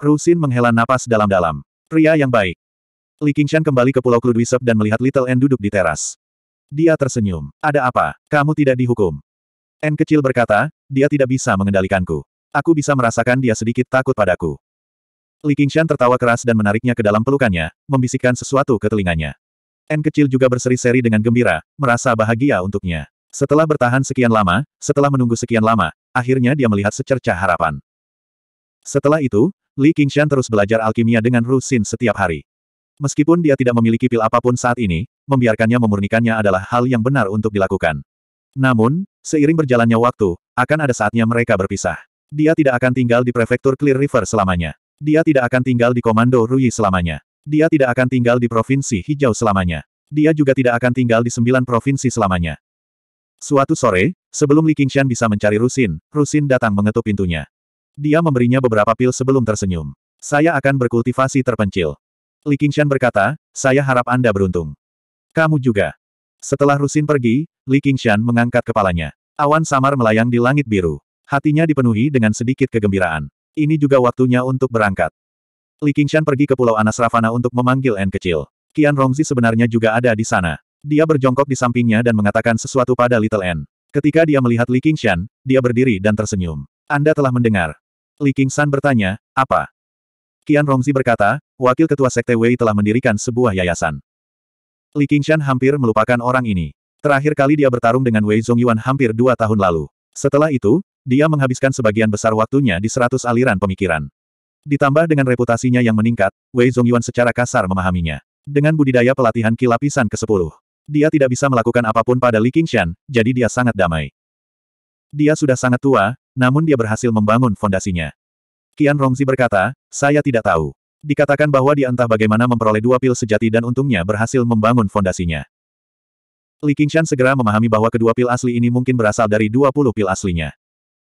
Rusin menghela napas dalam-dalam. Pria yang baik. Li Qingshan kembali ke Pulau Kludwisep dan melihat Little N duduk di teras. Dia tersenyum. Ada apa? Kamu tidak dihukum. N kecil berkata, dia tidak bisa mengendalikanku. Aku bisa merasakan dia sedikit takut padaku. Li Qingshan tertawa keras dan menariknya ke dalam pelukannya, membisikkan sesuatu ke telinganya. N kecil juga berseri-seri dengan gembira, merasa bahagia untuknya. Setelah bertahan sekian lama, setelah menunggu sekian lama, akhirnya dia melihat secercah harapan. Setelah itu, Li Qingshan terus belajar alkimia dengan Ru Xin setiap hari. Meskipun dia tidak memiliki pil apapun saat ini, membiarkannya memurnikannya adalah hal yang benar untuk dilakukan. Namun, seiring berjalannya waktu, akan ada saatnya mereka berpisah. Dia tidak akan tinggal di prefektur Clear River selamanya. Dia tidak akan tinggal di Komando Rui selamanya. Dia tidak akan tinggal di Provinsi Hijau selamanya. Dia juga tidak akan tinggal di sembilan provinsi selamanya. Suatu sore, sebelum Li Qingshan bisa mencari Rusin, Rusin datang mengetuk pintunya. Dia memberinya beberapa pil sebelum tersenyum. Saya akan berkultivasi terpencil. Li Qingshan berkata, saya harap Anda beruntung. Kamu juga. Setelah Rusin pergi, Li Qingshan mengangkat kepalanya. Awan samar melayang di langit biru. Hatinya dipenuhi dengan sedikit kegembiraan. Ini juga waktunya untuk berangkat. Li Qingshan pergi ke Pulau Anas Ravana untuk memanggil N kecil. Qian Rongzi sebenarnya juga ada di sana. Dia berjongkok di sampingnya dan mengatakan sesuatu pada Little N. Ketika dia melihat Li Qingshan, dia berdiri dan tersenyum. Anda telah mendengar. Li Qingsan bertanya, apa? Qian Rongzi berkata, wakil ketua sekte Wei telah mendirikan sebuah yayasan. Li Qingshan hampir melupakan orang ini. Terakhir kali dia bertarung dengan Wei Zongyuan hampir dua tahun lalu. Setelah itu, dia menghabiskan sebagian besar waktunya di seratus aliran pemikiran. Ditambah dengan reputasinya yang meningkat, Wei Zongyuan secara kasar memahaminya. Dengan budidaya pelatihan kilapisan ke-10, dia tidak bisa melakukan apapun pada Li Qingshan, jadi dia sangat damai. Dia sudah sangat tua, namun dia berhasil membangun fondasinya. Kian Rongzi berkata, saya tidak tahu. Dikatakan bahwa dia entah bagaimana memperoleh dua pil sejati dan untungnya berhasil membangun fondasinya. Li Qingshan segera memahami bahwa kedua pil asli ini mungkin berasal dari 20 pil aslinya.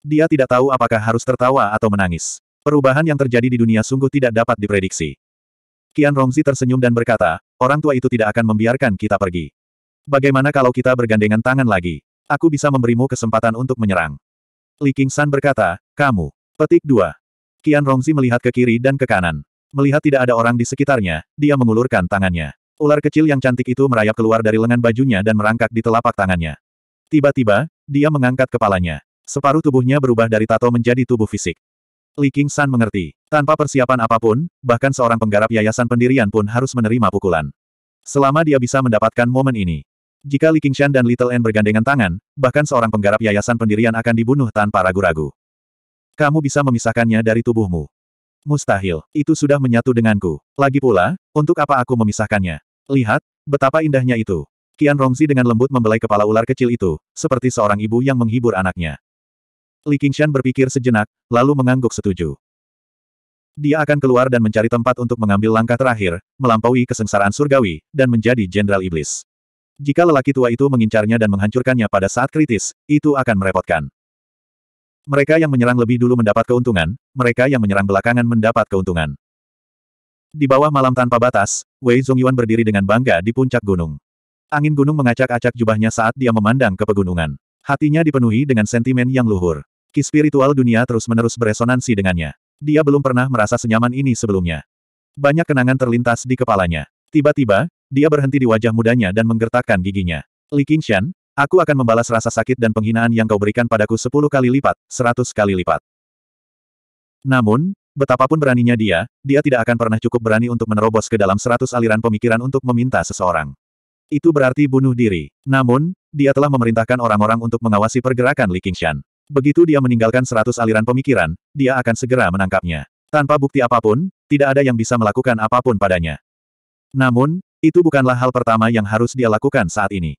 Dia tidak tahu apakah harus tertawa atau menangis. Perubahan yang terjadi di dunia sungguh tidak dapat diprediksi. Kian Rongzi tersenyum dan berkata, orang tua itu tidak akan membiarkan kita pergi. Bagaimana kalau kita bergandengan tangan lagi? Aku bisa memberimu kesempatan untuk menyerang. Li Sun berkata, kamu. Petik dua. Qian Rongzi melihat ke kiri dan ke kanan. Melihat tidak ada orang di sekitarnya, dia mengulurkan tangannya. Ular kecil yang cantik itu merayap keluar dari lengan bajunya dan merangkak di telapak tangannya. Tiba-tiba, dia mengangkat kepalanya. Separuh tubuhnya berubah dari tato menjadi tubuh fisik. Li Sun mengerti. Tanpa persiapan apapun, bahkan seorang penggarap yayasan pendirian pun harus menerima pukulan. Selama dia bisa mendapatkan momen ini, jika Li Qingshan dan Little N bergandengan tangan, bahkan seorang penggarap yayasan pendirian akan dibunuh tanpa ragu-ragu. Kamu bisa memisahkannya dari tubuhmu. Mustahil, itu sudah menyatu denganku. Lagi pula, untuk apa aku memisahkannya? Lihat, betapa indahnya itu. Qian Rongzi dengan lembut membelai kepala ular kecil itu, seperti seorang ibu yang menghibur anaknya. Li Qingshan berpikir sejenak, lalu mengangguk setuju. Dia akan keluar dan mencari tempat untuk mengambil langkah terakhir, melampaui kesengsaraan surgawi, dan menjadi jenderal iblis. Jika lelaki tua itu mengincarnya dan menghancurkannya pada saat kritis, itu akan merepotkan. Mereka yang menyerang lebih dulu mendapat keuntungan, mereka yang menyerang belakangan mendapat keuntungan. Di bawah malam tanpa batas, Wei Zongyuan berdiri dengan bangga di puncak gunung. Angin gunung mengacak-acak jubahnya saat dia memandang ke pegunungan. Hatinya dipenuhi dengan sentimen yang luhur. Ki spiritual dunia terus-menerus beresonansi dengannya. Dia belum pernah merasa senyaman ini sebelumnya. Banyak kenangan terlintas di kepalanya. Tiba-tiba, dia berhenti di wajah mudanya dan menggertakkan giginya. Li Qingshan, aku akan membalas rasa sakit dan penghinaan yang kau berikan padaku sepuluh kali lipat, seratus kali lipat. Namun, betapapun beraninya dia, dia tidak akan pernah cukup berani untuk menerobos ke dalam seratus aliran pemikiran untuk meminta seseorang. Itu berarti bunuh diri. Namun, dia telah memerintahkan orang-orang untuk mengawasi pergerakan Li Qingshan. Begitu dia meninggalkan seratus aliran pemikiran, dia akan segera menangkapnya. Tanpa bukti apapun, tidak ada yang bisa melakukan apapun padanya. Namun, itu bukanlah hal pertama yang harus dia lakukan saat ini.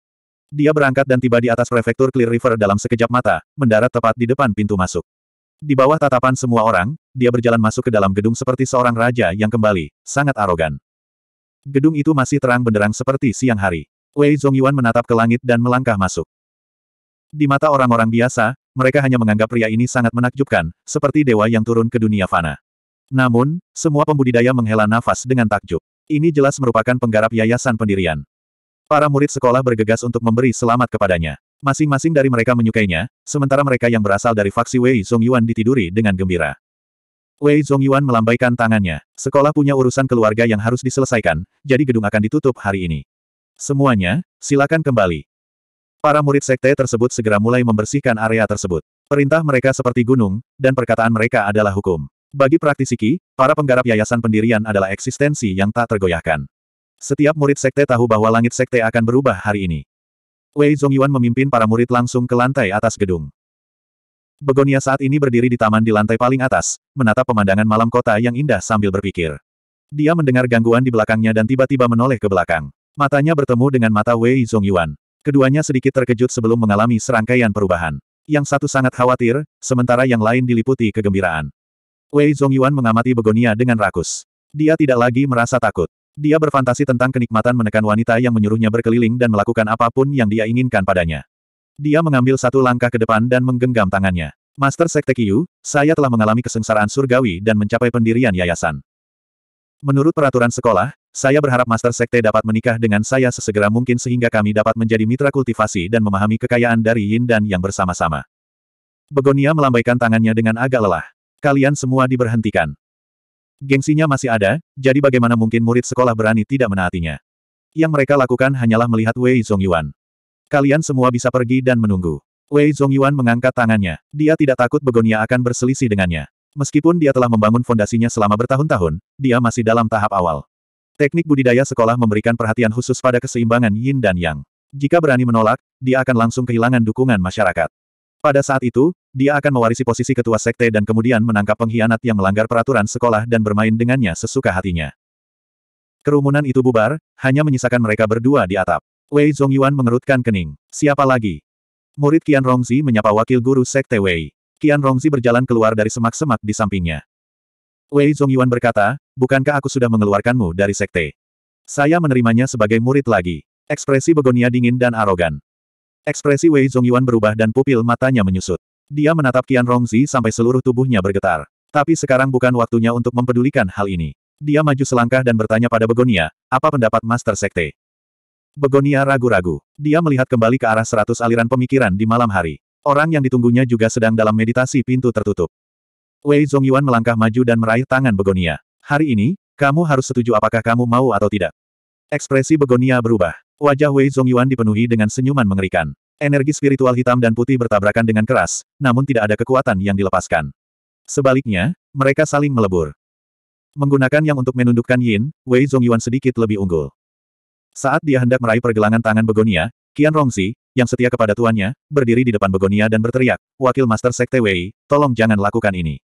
Dia berangkat dan tiba di atas prefektur Clear River dalam sekejap mata, mendarat tepat di depan pintu masuk. Di bawah tatapan semua orang, dia berjalan masuk ke dalam gedung seperti seorang raja yang kembali, sangat arogan. Gedung itu masih terang benderang seperti siang hari. Wei Zongyuan menatap ke langit dan melangkah masuk. Di mata orang-orang biasa, mereka hanya menganggap pria ini sangat menakjubkan, seperti dewa yang turun ke dunia fana. Namun, semua pembudidaya menghela nafas dengan takjub. Ini jelas merupakan penggarap yayasan pendirian. Para murid sekolah bergegas untuk memberi selamat kepadanya. Masing-masing dari mereka menyukainya, sementara mereka yang berasal dari faksi Wei Zongyuan ditiduri dengan gembira. Wei Zongyuan melambaikan tangannya. Sekolah punya urusan keluarga yang harus diselesaikan, jadi gedung akan ditutup hari ini. Semuanya, silakan kembali. Para murid sekte tersebut segera mulai membersihkan area tersebut. Perintah mereka seperti gunung, dan perkataan mereka adalah hukum. Bagi praktisi Qi, para penggarap yayasan pendirian adalah eksistensi yang tak tergoyahkan. Setiap murid sekte tahu bahwa langit sekte akan berubah hari ini. Wei Zongyuan memimpin para murid langsung ke lantai atas gedung. Begonia saat ini berdiri di taman di lantai paling atas, menatap pemandangan malam kota yang indah sambil berpikir. Dia mendengar gangguan di belakangnya dan tiba-tiba menoleh ke belakang. Matanya bertemu dengan mata Wei Zongyuan. Keduanya sedikit terkejut sebelum mengalami serangkaian perubahan. Yang satu sangat khawatir, sementara yang lain diliputi kegembiraan. Wei Zongyuan mengamati Begonia dengan rakus. Dia tidak lagi merasa takut. Dia berfantasi tentang kenikmatan menekan wanita yang menyuruhnya berkeliling dan melakukan apapun yang dia inginkan padanya. Dia mengambil satu langkah ke depan dan menggenggam tangannya. Master Sekte Kiyu, saya telah mengalami kesengsaraan surgawi dan mencapai pendirian yayasan. Menurut peraturan sekolah, saya berharap Master Sekte dapat menikah dengan saya sesegera mungkin sehingga kami dapat menjadi mitra kultivasi dan memahami kekayaan dari Yin dan Yang bersama-sama. Begonia melambaikan tangannya dengan agak lelah. Kalian semua diberhentikan. Gengsinya masih ada, jadi bagaimana mungkin murid sekolah berani tidak menaatinya. Yang mereka lakukan hanyalah melihat Wei Zongyuan. Kalian semua bisa pergi dan menunggu. Wei Zongyuan mengangkat tangannya. Dia tidak takut Begonia akan berselisih dengannya. Meskipun dia telah membangun fondasinya selama bertahun-tahun, dia masih dalam tahap awal. Teknik budidaya sekolah memberikan perhatian khusus pada keseimbangan yin dan yang. Jika berani menolak, dia akan langsung kehilangan dukungan masyarakat. Pada saat itu, dia akan mewarisi posisi ketua sekte dan kemudian menangkap pengkhianat yang melanggar peraturan sekolah dan bermain dengannya sesuka hatinya. Kerumunan itu bubar, hanya menyisakan mereka berdua di atap. Wei Zongyuan mengerutkan kening. Siapa lagi? Murid Qian Rongzi menyapa wakil guru sekte Wei. Qian Rongzi berjalan keluar dari semak-semak di sampingnya. Wei Zongyuan berkata, bukankah aku sudah mengeluarkanmu dari sekte? Saya menerimanya sebagai murid lagi. Ekspresi begonia dingin dan arogan. Ekspresi Wei Zongyuan berubah dan pupil matanya menyusut. Dia menatap Qian Rongzi sampai seluruh tubuhnya bergetar. Tapi sekarang bukan waktunya untuk mempedulikan hal ini. Dia maju selangkah dan bertanya pada Begonia, apa pendapat Master Sekte? Begonia ragu-ragu. Dia melihat kembali ke arah seratus aliran pemikiran di malam hari. Orang yang ditunggunya juga sedang dalam meditasi pintu tertutup. Wei Zongyuan melangkah maju dan meraih tangan Begonia. Hari ini, kamu harus setuju apakah kamu mau atau tidak. Ekspresi Begonia berubah. Wajah Wei Zongyuan dipenuhi dengan senyuman mengerikan. Energi spiritual hitam dan putih bertabrakan dengan keras, namun tidak ada kekuatan yang dilepaskan. Sebaliknya, mereka saling melebur. Menggunakan yang untuk menundukkan Yin, Wei Zongyuan sedikit lebih unggul. Saat dia hendak meraih pergelangan tangan begonia, Qian Rongzi, yang setia kepada tuannya, berdiri di depan begonia dan berteriak, Wakil Master Sekte Wei, tolong jangan lakukan ini.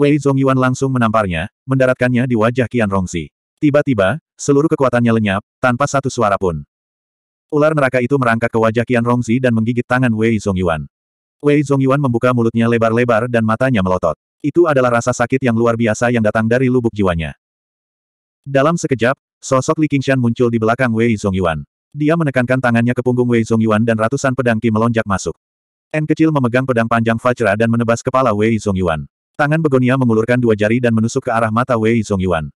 Wei Zongyuan langsung menamparnya, mendaratkannya di wajah Qian Rongzi. Tiba-tiba, seluruh kekuatannya lenyap, tanpa satu suara pun. Ular neraka itu merangkak ke wajah Qian Rongzi dan menggigit tangan Wei Zongyuan. Wei Zongyuan membuka mulutnya lebar-lebar dan matanya melotot. Itu adalah rasa sakit yang luar biasa yang datang dari lubuk jiwanya. Dalam sekejap, sosok Li Qingshan muncul di belakang Wei Zongyuan. Dia menekankan tangannya ke punggung Wei Zongyuan dan ratusan pedang Qi melonjak masuk. N kecil memegang pedang panjang Fajra dan menebas kepala Wei Zongyuan. Tangan begonia mengulurkan dua jari dan menusuk ke arah mata Wei Zongyuan.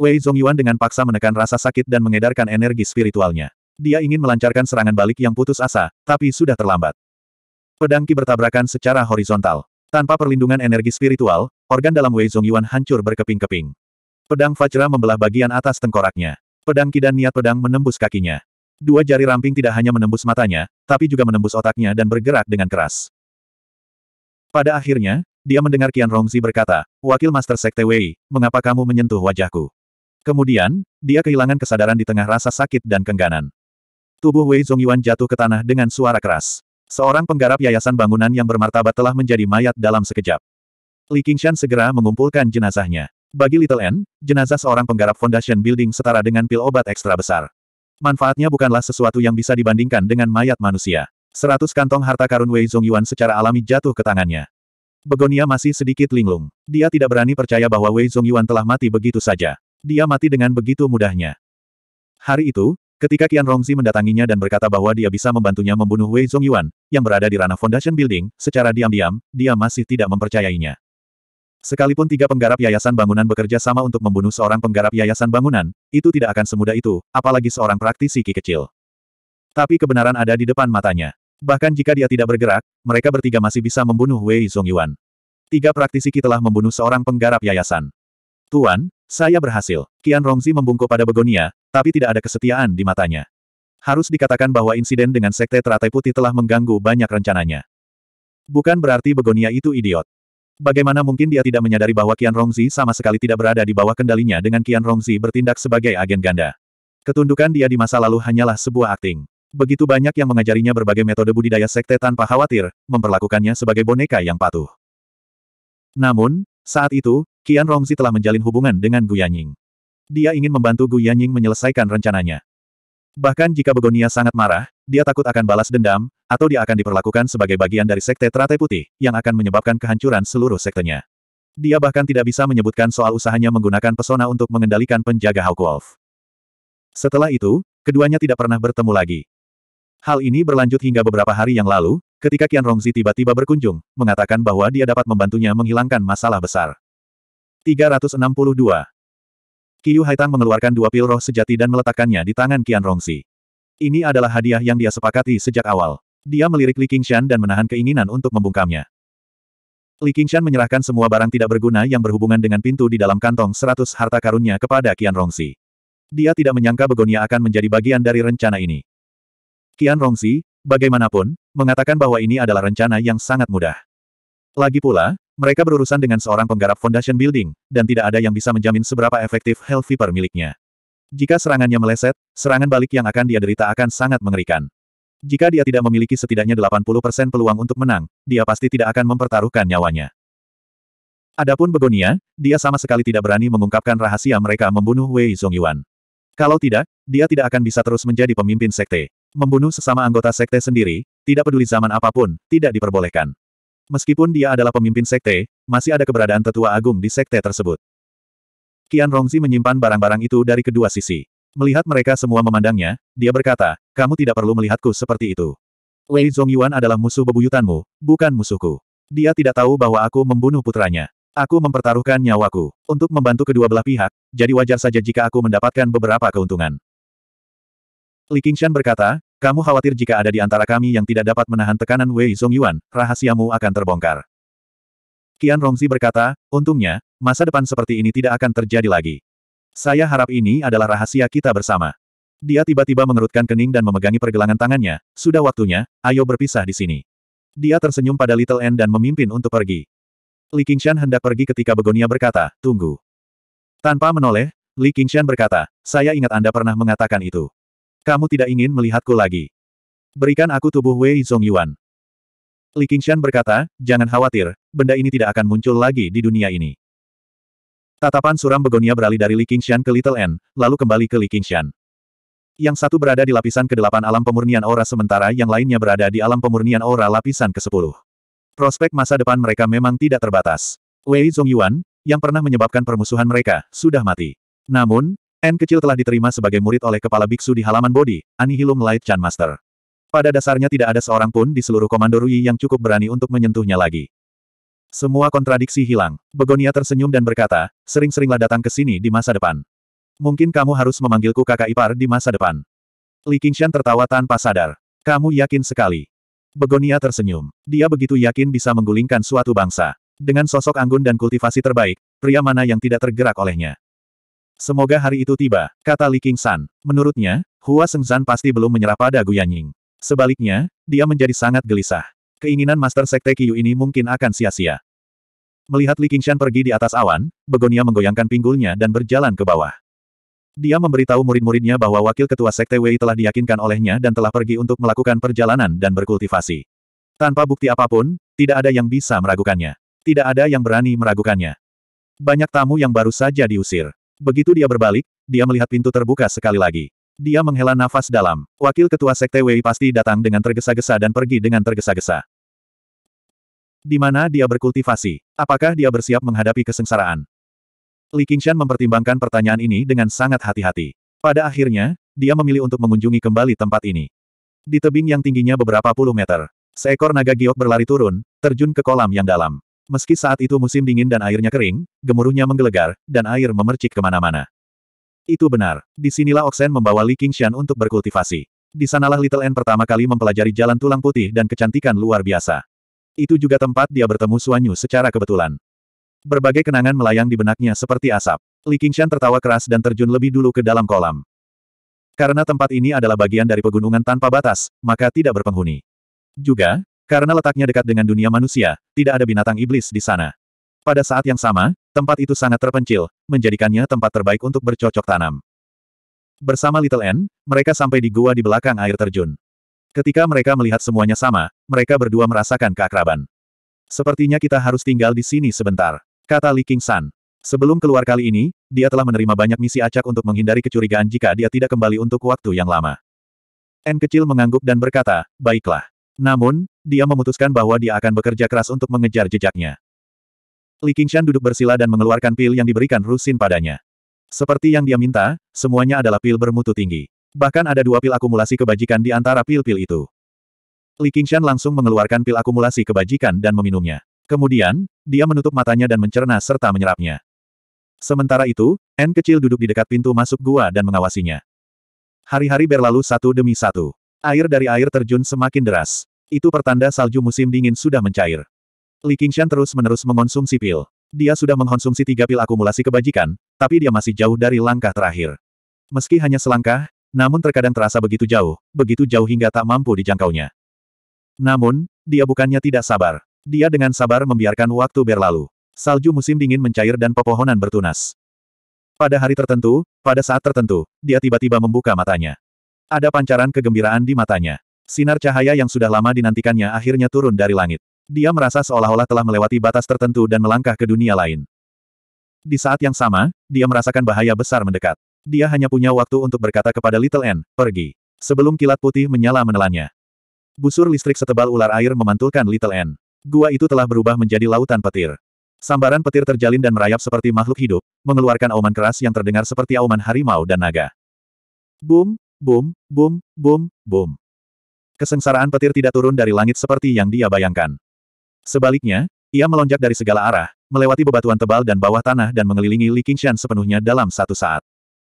Wei Zongyuan dengan paksa menekan rasa sakit dan mengedarkan energi spiritualnya. Dia ingin melancarkan serangan balik yang putus asa, tapi sudah terlambat. Pedang Ki bertabrakan secara horizontal. Tanpa perlindungan energi spiritual, organ dalam Wei Zongyuan hancur berkeping-keping. Pedang Fajra membelah bagian atas tengkoraknya. Pedang Ki dan niat pedang menembus kakinya. Dua jari ramping tidak hanya menembus matanya, tapi juga menembus otaknya dan bergerak dengan keras. Pada akhirnya, dia mendengar Qian Rongzi berkata, Wakil Master Sekte Wei, mengapa kamu menyentuh wajahku? Kemudian, dia kehilangan kesadaran di tengah rasa sakit dan kengganan. Tubuh Wei Zongyuan jatuh ke tanah dengan suara keras. Seorang penggarap yayasan bangunan yang bermartabat telah menjadi mayat dalam sekejap. Li Qingshan segera mengumpulkan jenazahnya. Bagi Little N, jenazah seorang penggarap Foundation Building setara dengan pil obat ekstra besar. Manfaatnya bukanlah sesuatu yang bisa dibandingkan dengan mayat manusia. Seratus kantong harta karun Wei Zongyuan secara alami jatuh ke tangannya. Begonia masih sedikit linglung. Dia tidak berani percaya bahwa Wei Zongyuan telah mati begitu saja. Dia mati dengan begitu mudahnya. Hari itu, Ketika Qian Rongzi mendatanginya dan berkata bahwa dia bisa membantunya membunuh Wei Zongyuan, yang berada di ranah Foundation Building, secara diam-diam, dia masih tidak mempercayainya. Sekalipun tiga penggarap yayasan bangunan bekerja sama untuk membunuh seorang penggarap yayasan bangunan, itu tidak akan semudah itu, apalagi seorang praktisi Ki kecil. Tapi kebenaran ada di depan matanya. Bahkan jika dia tidak bergerak, mereka bertiga masih bisa membunuh Wei Zongyuan. Tiga praktisi Ki telah membunuh seorang penggarap yayasan. Tuan, saya berhasil. Kian Rongzi membungkuk pada Begonia, tapi tidak ada kesetiaan di matanya. Harus dikatakan bahwa insiden dengan Sekte Teratai Putih telah mengganggu banyak rencananya. Bukan berarti Begonia itu idiot. Bagaimana mungkin dia tidak menyadari bahwa Kian Rongzi sama sekali tidak berada di bawah kendalinya dengan Kian Rongzi bertindak sebagai agen ganda. Ketundukan dia di masa lalu hanyalah sebuah akting. Begitu banyak yang mengajarinya berbagai metode budidaya sekte tanpa khawatir, memperlakukannya sebagai boneka yang patuh. Namun, saat itu, Qian Rongzi telah menjalin hubungan dengan Gu Yanying. Dia ingin membantu Gu Yanying menyelesaikan rencananya. Bahkan jika Begonia sangat marah, dia takut akan balas dendam, atau dia akan diperlakukan sebagai bagian dari sekte Teratai Putih, yang akan menyebabkan kehancuran seluruh sektenya. Dia bahkan tidak bisa menyebutkan soal usahanya menggunakan pesona untuk mengendalikan penjaga Hawk Wolf. Setelah itu, keduanya tidak pernah bertemu lagi. Hal ini berlanjut hingga beberapa hari yang lalu, ketika Qian Rongzi tiba-tiba berkunjung, mengatakan bahwa dia dapat membantunya menghilangkan masalah besar. 362. Qiu Haitang mengeluarkan dua pil roh sejati dan meletakkannya di tangan Qian Rongsi. Ini adalah hadiah yang dia sepakati sejak awal. Dia melirik Li Qingshan dan menahan keinginan untuk membungkamnya. Li Qingshan menyerahkan semua barang tidak berguna yang berhubungan dengan pintu di dalam kantong seratus harta karunnya kepada Qian Rongsi. Dia tidak menyangka begonia akan menjadi bagian dari rencana ini. Qian Rongsi, bagaimanapun, mengatakan bahwa ini adalah rencana yang sangat mudah. Lagi pula, mereka berurusan dengan seorang penggarap Foundation Building, dan tidak ada yang bisa menjamin seberapa efektif Hell Viper miliknya. Jika serangannya meleset, serangan balik yang akan dia derita akan sangat mengerikan. Jika dia tidak memiliki setidaknya 80% peluang untuk menang, dia pasti tidak akan mempertaruhkan nyawanya. Adapun Begonia, dia sama sekali tidak berani mengungkapkan rahasia mereka membunuh Wei Zongyuan. Kalau tidak, dia tidak akan bisa terus menjadi pemimpin sekte. Membunuh sesama anggota sekte sendiri, tidak peduli zaman apapun, tidak diperbolehkan. Meskipun dia adalah pemimpin sekte, masih ada keberadaan tetua agung di sekte tersebut. Qian Rongzi menyimpan barang-barang itu dari kedua sisi. Melihat mereka semua memandangnya, dia berkata, kamu tidak perlu melihatku seperti itu. Wei Zhongyuan adalah musuh bebuyutanmu, bukan musuhku. Dia tidak tahu bahwa aku membunuh putranya. Aku mempertaruhkan nyawaku untuk membantu kedua belah pihak, jadi wajar saja jika aku mendapatkan beberapa keuntungan. Li Qingshan berkata, kamu khawatir jika ada di antara kami yang tidak dapat menahan tekanan Wei Zongyuan, rahasiamu akan terbongkar. Qian Rongzi berkata, untungnya, masa depan seperti ini tidak akan terjadi lagi. Saya harap ini adalah rahasia kita bersama. Dia tiba-tiba mengerutkan kening dan memegangi pergelangan tangannya, sudah waktunya, ayo berpisah di sini. Dia tersenyum pada Little N dan memimpin untuk pergi. Li Qingshan hendak pergi ketika Begonia berkata, tunggu. Tanpa menoleh, Li Qingshan berkata, saya ingat Anda pernah mengatakan itu. Kamu tidak ingin melihatku lagi. Berikan aku tubuh Wei Zongyuan. Li Qingshan berkata, jangan khawatir, benda ini tidak akan muncul lagi di dunia ini. Tatapan suram begonia beralih dari Li Qingshan ke Little N, lalu kembali ke Li Qingshan. Yang satu berada di lapisan ke-8 alam pemurnian aura sementara yang lainnya berada di alam pemurnian aura lapisan ke-10. Prospek masa depan mereka memang tidak terbatas. Wei Zongyuan, yang pernah menyebabkan permusuhan mereka, sudah mati. Namun, N kecil telah diterima sebagai murid oleh kepala biksu di halaman bodi, Anihilum Light Chan Master. Pada dasarnya tidak ada seorang pun di seluruh komando Rui yang cukup berani untuk menyentuhnya lagi. Semua kontradiksi hilang. Begonia tersenyum dan berkata, sering-seringlah datang ke sini di masa depan. Mungkin kamu harus memanggilku kakak ipar di masa depan. Li Qingshan tertawa tanpa sadar. Kamu yakin sekali. Begonia tersenyum. Dia begitu yakin bisa menggulingkan suatu bangsa. Dengan sosok anggun dan kultivasi terbaik, pria mana yang tidak tergerak olehnya. Semoga hari itu tiba, kata Li San. Menurutnya, Hua Sengzan pasti belum menyerah pada Guyanying. Sebaliknya, dia menjadi sangat gelisah. Keinginan Master Sekte Qiyu ini mungkin akan sia-sia. Melihat Li Qingshan pergi di atas awan, Begonia menggoyangkan pinggulnya dan berjalan ke bawah. Dia memberitahu murid-muridnya bahwa wakil ketua Sekte Wei telah diyakinkan olehnya dan telah pergi untuk melakukan perjalanan dan berkultivasi. Tanpa bukti apapun, tidak ada yang bisa meragukannya. Tidak ada yang berani meragukannya. Banyak tamu yang baru saja diusir. Begitu dia berbalik, dia melihat pintu terbuka sekali lagi. Dia menghela nafas dalam. Wakil Ketua Sekte Wei pasti datang dengan tergesa-gesa dan pergi dengan tergesa-gesa. Di mana dia berkultivasi? Apakah dia bersiap menghadapi kesengsaraan? Li Qingshan mempertimbangkan pertanyaan ini dengan sangat hati-hati. Pada akhirnya, dia memilih untuk mengunjungi kembali tempat ini. Di tebing yang tingginya beberapa puluh meter, seekor naga giok berlari turun, terjun ke kolam yang dalam. Meski saat itu musim dingin dan airnya kering, gemuruhnya menggelegar, dan air memercik kemana-mana. Itu benar. Disinilah Oksen membawa Li Qingshan untuk berkultivasi. Di sanalah Little N pertama kali mempelajari jalan tulang putih dan kecantikan luar biasa. Itu juga tempat dia bertemu Suanyu secara kebetulan. Berbagai kenangan melayang di benaknya seperti asap. Li Qingshan tertawa keras dan terjun lebih dulu ke dalam kolam. Karena tempat ini adalah bagian dari pegunungan tanpa batas, maka tidak berpenghuni. Juga, karena letaknya dekat dengan dunia manusia, tidak ada binatang iblis di sana. Pada saat yang sama, tempat itu sangat terpencil, menjadikannya tempat terbaik untuk bercocok tanam. Bersama Little N, mereka sampai di gua di belakang air terjun. Ketika mereka melihat semuanya sama, mereka berdua merasakan keakraban. Sepertinya kita harus tinggal di sini sebentar, kata Li King San. Sebelum keluar kali ini, dia telah menerima banyak misi acak untuk menghindari kecurigaan jika dia tidak kembali untuk waktu yang lama. N kecil mengangguk dan berkata, baiklah. Namun, dia memutuskan bahwa dia akan bekerja keras untuk mengejar jejaknya. Li Qingshan duduk bersila dan mengeluarkan pil yang diberikan Rusin padanya. Seperti yang dia minta, semuanya adalah pil bermutu tinggi. Bahkan ada dua pil akumulasi kebajikan di antara pil-pil itu. Li Qingshan langsung mengeluarkan pil akumulasi kebajikan dan meminumnya. Kemudian, dia menutup matanya dan mencerna serta menyerapnya. Sementara itu, N kecil duduk di dekat pintu masuk gua dan mengawasinya. Hari-hari berlalu satu demi satu. Air dari air terjun semakin deras. Itu pertanda salju musim dingin sudah mencair. Li Qingshan terus-menerus mengonsumsi pil. Dia sudah mengonsumsi tiga pil akumulasi kebajikan, tapi dia masih jauh dari langkah terakhir. Meski hanya selangkah, namun terkadang terasa begitu jauh, begitu jauh hingga tak mampu dijangkaunya. Namun, dia bukannya tidak sabar. Dia dengan sabar membiarkan waktu berlalu. Salju musim dingin mencair dan pepohonan bertunas. Pada hari tertentu, pada saat tertentu, dia tiba-tiba membuka matanya. Ada pancaran kegembiraan di matanya. Sinar cahaya yang sudah lama dinantikannya akhirnya turun dari langit. Dia merasa seolah-olah telah melewati batas tertentu dan melangkah ke dunia lain. Di saat yang sama, dia merasakan bahaya besar mendekat. Dia hanya punya waktu untuk berkata kepada Little N, pergi. Sebelum kilat putih menyala menelannya. Busur listrik setebal ular air memantulkan Little N. Gua itu telah berubah menjadi lautan petir. Sambaran petir terjalin dan merayap seperti makhluk hidup, mengeluarkan auman keras yang terdengar seperti auman harimau dan naga. Boom, Boom, boom, boom, boom. Kesengsaraan petir tidak turun dari langit seperti yang dia bayangkan. Sebaliknya, ia melonjak dari segala arah, melewati bebatuan tebal dan bawah tanah dan mengelilingi Li Qingshan sepenuhnya dalam satu saat.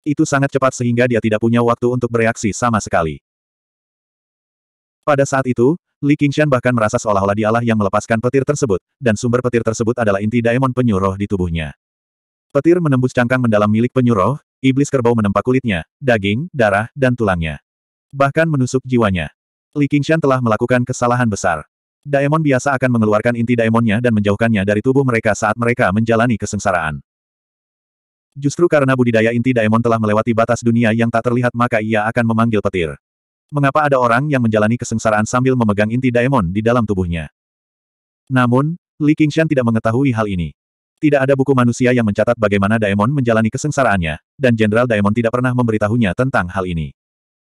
Itu sangat cepat sehingga dia tidak punya waktu untuk bereaksi sama sekali. Pada saat itu, Li Qingshan bahkan merasa seolah-olah dialah yang melepaskan petir tersebut, dan sumber petir tersebut adalah inti daemon penyuruh di tubuhnya. Petir menembus cangkang mendalam milik penyuruh, Iblis kerbau menempa kulitnya, daging, darah, dan tulangnya. Bahkan menusuk jiwanya. Li Qingshan telah melakukan kesalahan besar. Daemon biasa akan mengeluarkan inti daemonnya dan menjauhkannya dari tubuh mereka saat mereka menjalani kesengsaraan. Justru karena budidaya inti daemon telah melewati batas dunia yang tak terlihat maka ia akan memanggil petir. Mengapa ada orang yang menjalani kesengsaraan sambil memegang inti daemon di dalam tubuhnya? Namun, Li Qingshan tidak mengetahui hal ini. Tidak ada buku manusia yang mencatat bagaimana Daemon menjalani kesengsaraannya, dan Jenderal Daemon tidak pernah memberitahunya tentang hal ini.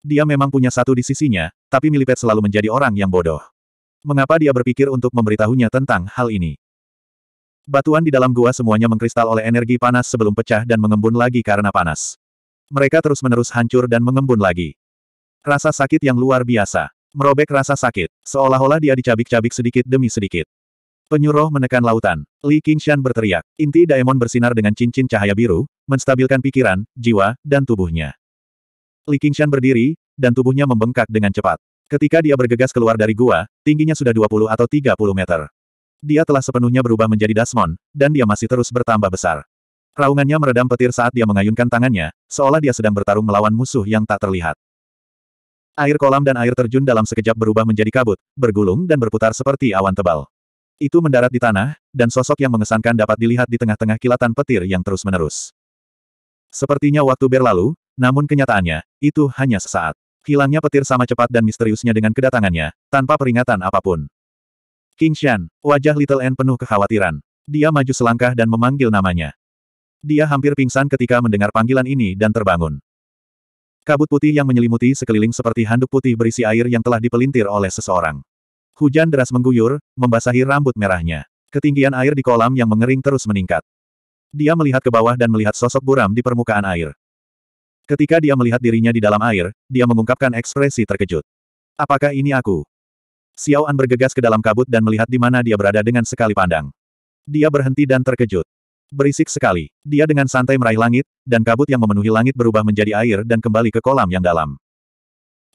Dia memang punya satu di sisinya, tapi Milipet selalu menjadi orang yang bodoh. Mengapa dia berpikir untuk memberitahunya tentang hal ini? Batuan di dalam gua semuanya mengkristal oleh energi panas sebelum pecah dan mengembun lagi karena panas. Mereka terus-menerus hancur dan mengembun lagi. Rasa sakit yang luar biasa. Merobek rasa sakit, seolah-olah dia dicabik-cabik sedikit demi sedikit. Penyuruh menekan lautan. Li Qingshan berteriak. Inti Daemon bersinar dengan cincin cahaya biru, menstabilkan pikiran, jiwa, dan tubuhnya. Li Qingshan berdiri, dan tubuhnya membengkak dengan cepat. Ketika dia bergegas keluar dari gua, tingginya sudah 20 atau 30 meter. Dia telah sepenuhnya berubah menjadi Dasmon, dan dia masih terus bertambah besar. Raungannya meredam petir saat dia mengayunkan tangannya, seolah dia sedang bertarung melawan musuh yang tak terlihat. Air kolam dan air terjun dalam sekejap berubah menjadi kabut, bergulung dan berputar seperti awan tebal. Itu mendarat di tanah, dan sosok yang mengesankan dapat dilihat di tengah-tengah kilatan petir yang terus-menerus. Sepertinya waktu berlalu, namun kenyataannya, itu hanya sesaat. Hilangnya petir sama cepat dan misteriusnya dengan kedatangannya, tanpa peringatan apapun. King Shan, wajah Little N penuh kekhawatiran. Dia maju selangkah dan memanggil namanya. Dia hampir pingsan ketika mendengar panggilan ini dan terbangun. Kabut putih yang menyelimuti sekeliling seperti handuk putih berisi air yang telah dipelintir oleh seseorang. Hujan deras mengguyur, membasahi rambut merahnya. Ketinggian air di kolam yang mengering terus meningkat. Dia melihat ke bawah dan melihat sosok buram di permukaan air. Ketika dia melihat dirinya di dalam air, dia mengungkapkan ekspresi terkejut. Apakah ini aku? Xiao An bergegas ke dalam kabut dan melihat di mana dia berada dengan sekali pandang. Dia berhenti dan terkejut. Berisik sekali. Dia dengan santai meraih langit, dan kabut yang memenuhi langit berubah menjadi air dan kembali ke kolam yang dalam.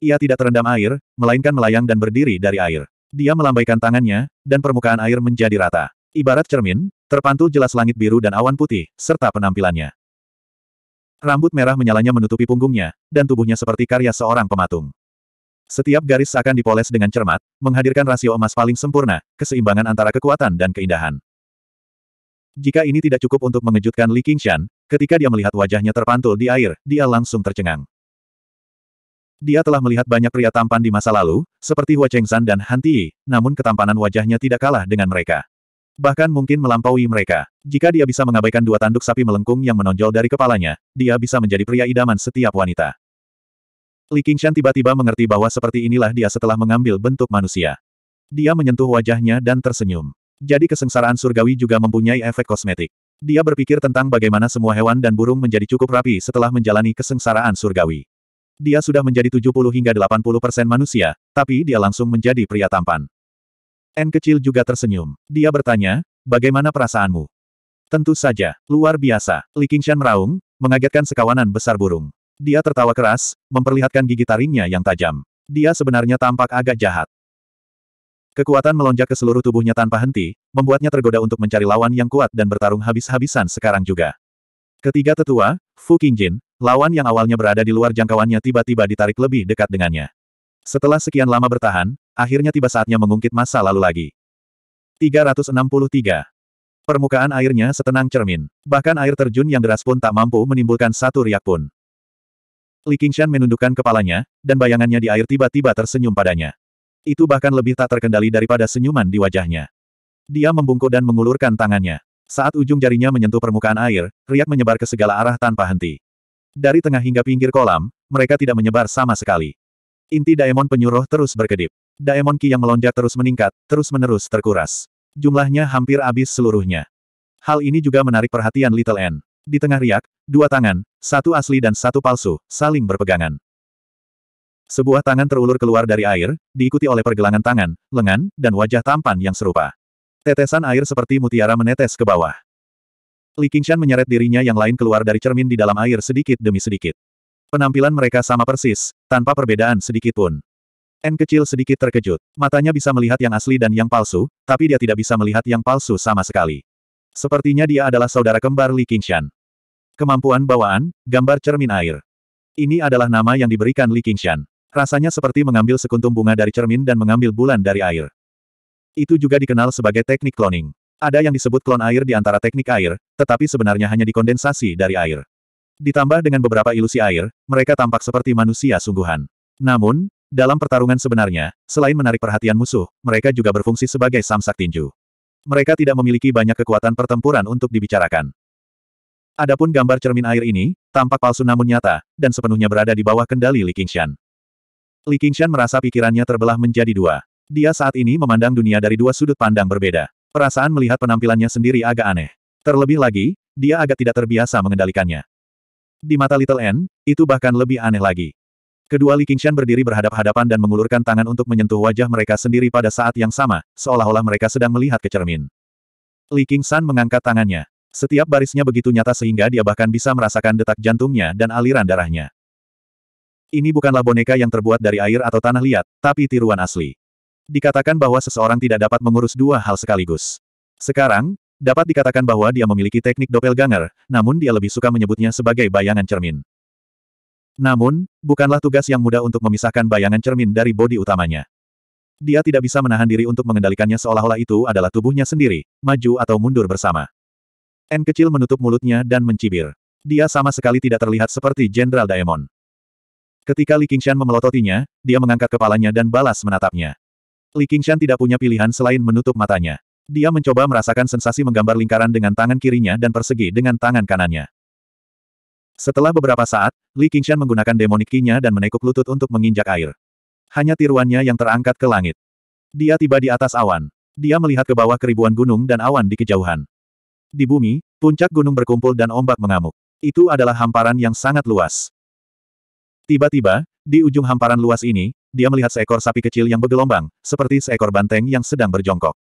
Ia tidak terendam air, melainkan melayang dan berdiri dari air. Dia melambaikan tangannya, dan permukaan air menjadi rata. Ibarat cermin, terpantul jelas langit biru dan awan putih, serta penampilannya. Rambut merah menyalanya menutupi punggungnya, dan tubuhnya seperti karya seorang pematung. Setiap garis akan dipoles dengan cermat, menghadirkan rasio emas paling sempurna, keseimbangan antara kekuatan dan keindahan. Jika ini tidak cukup untuk mengejutkan Li Qingshan, ketika dia melihat wajahnya terpantul di air, dia langsung tercengang. Dia telah melihat banyak pria tampan di masa lalu, seperti Hua Chengsan dan Han namun ketampanan wajahnya tidak kalah dengan mereka. Bahkan mungkin melampaui mereka. Jika dia bisa mengabaikan dua tanduk sapi melengkung yang menonjol dari kepalanya, dia bisa menjadi pria idaman setiap wanita. Li Qingshan tiba-tiba mengerti bahwa seperti inilah dia setelah mengambil bentuk manusia. Dia menyentuh wajahnya dan tersenyum. Jadi kesengsaraan surgawi juga mempunyai efek kosmetik. Dia berpikir tentang bagaimana semua hewan dan burung menjadi cukup rapi setelah menjalani kesengsaraan surgawi. Dia sudah menjadi 70 hingga 80 persen manusia, tapi dia langsung menjadi pria tampan. N kecil juga tersenyum. Dia bertanya, bagaimana perasaanmu? Tentu saja, luar biasa. Li Qingshan meraung, mengagetkan sekawanan besar burung. Dia tertawa keras, memperlihatkan gigi taringnya yang tajam. Dia sebenarnya tampak agak jahat. Kekuatan melonjak ke seluruh tubuhnya tanpa henti, membuatnya tergoda untuk mencari lawan yang kuat dan bertarung habis-habisan sekarang juga. Ketiga tetua, Fu Qingjin, Lawan yang awalnya berada di luar jangkauannya tiba-tiba ditarik lebih dekat dengannya. Setelah sekian lama bertahan, akhirnya tiba saatnya mengungkit masa lalu lagi. 363. Permukaan airnya setenang cermin. Bahkan air terjun yang deras pun tak mampu menimbulkan satu riak pun. Li Qingshan menundukkan kepalanya, dan bayangannya di air tiba-tiba tersenyum padanya. Itu bahkan lebih tak terkendali daripada senyuman di wajahnya. Dia membungkuk dan mengulurkan tangannya. Saat ujung jarinya menyentuh permukaan air, riak menyebar ke segala arah tanpa henti. Dari tengah hingga pinggir kolam, mereka tidak menyebar sama sekali. Inti Daemon penyuruh terus berkedip. Daemon Ki yang melonjak terus meningkat, terus-menerus terkuras. Jumlahnya hampir habis seluruhnya. Hal ini juga menarik perhatian Little N. Di tengah riak, dua tangan, satu asli dan satu palsu, saling berpegangan. Sebuah tangan terulur keluar dari air, diikuti oleh pergelangan tangan, lengan, dan wajah tampan yang serupa. Tetesan air seperti mutiara menetes ke bawah. Li Qingshan menyeret dirinya yang lain keluar dari cermin di dalam air sedikit demi sedikit. Penampilan mereka sama persis, tanpa perbedaan sedikit pun. N kecil sedikit terkejut. Matanya bisa melihat yang asli dan yang palsu, tapi dia tidak bisa melihat yang palsu sama sekali. Sepertinya dia adalah saudara kembar Li Qingshan. Kemampuan bawaan, gambar cermin air. Ini adalah nama yang diberikan Li Qingshan. Rasanya seperti mengambil sekuntum bunga dari cermin dan mengambil bulan dari air. Itu juga dikenal sebagai teknik cloning. Ada yang disebut klon air di antara teknik air, tetapi sebenarnya hanya dikondensasi dari air. Ditambah dengan beberapa ilusi air, mereka tampak seperti manusia sungguhan. Namun, dalam pertarungan sebenarnya, selain menarik perhatian musuh, mereka juga berfungsi sebagai samsak tinju. Mereka tidak memiliki banyak kekuatan pertempuran untuk dibicarakan. Adapun gambar cermin air ini, tampak palsu namun nyata, dan sepenuhnya berada di bawah kendali Li Qingshan. Li Qingshan merasa pikirannya terbelah menjadi dua. Dia saat ini memandang dunia dari dua sudut pandang berbeda. Perasaan melihat penampilannya sendiri agak aneh. Terlebih lagi, dia agak tidak terbiasa mengendalikannya. Di mata Little N, itu bahkan lebih aneh lagi. Kedua Li Qingshan berdiri berhadap-hadapan dan mengulurkan tangan untuk menyentuh wajah mereka sendiri pada saat yang sama, seolah-olah mereka sedang melihat ke cermin. Li Qingshan mengangkat tangannya. Setiap barisnya begitu nyata sehingga dia bahkan bisa merasakan detak jantungnya dan aliran darahnya. Ini bukanlah boneka yang terbuat dari air atau tanah liat, tapi tiruan asli. Dikatakan bahwa seseorang tidak dapat mengurus dua hal sekaligus. Sekarang, dapat dikatakan bahwa dia memiliki teknik doppelganger, namun dia lebih suka menyebutnya sebagai bayangan cermin. Namun, bukanlah tugas yang mudah untuk memisahkan bayangan cermin dari bodi utamanya. Dia tidak bisa menahan diri untuk mengendalikannya seolah-olah itu adalah tubuhnya sendiri, maju atau mundur bersama. N kecil menutup mulutnya dan mencibir. Dia sama sekali tidak terlihat seperti Jenderal Daemon. Ketika Li Qingshan memelototinya, dia mengangkat kepalanya dan balas menatapnya. Li Qingshan tidak punya pilihan selain menutup matanya. Dia mencoba merasakan sensasi menggambar lingkaran dengan tangan kirinya dan persegi dengan tangan kanannya. Setelah beberapa saat, Li Qingshan menggunakan demonikinya kinya dan menekuk lutut untuk menginjak air. Hanya tiruannya yang terangkat ke langit. Dia tiba di atas awan. Dia melihat ke bawah keribuan gunung dan awan di kejauhan. Di bumi, puncak gunung berkumpul dan ombak mengamuk. Itu adalah hamparan yang sangat luas. Tiba-tiba, di ujung hamparan luas ini, dia melihat seekor sapi kecil yang bergelombang, seperti seekor banteng yang sedang berjongkok.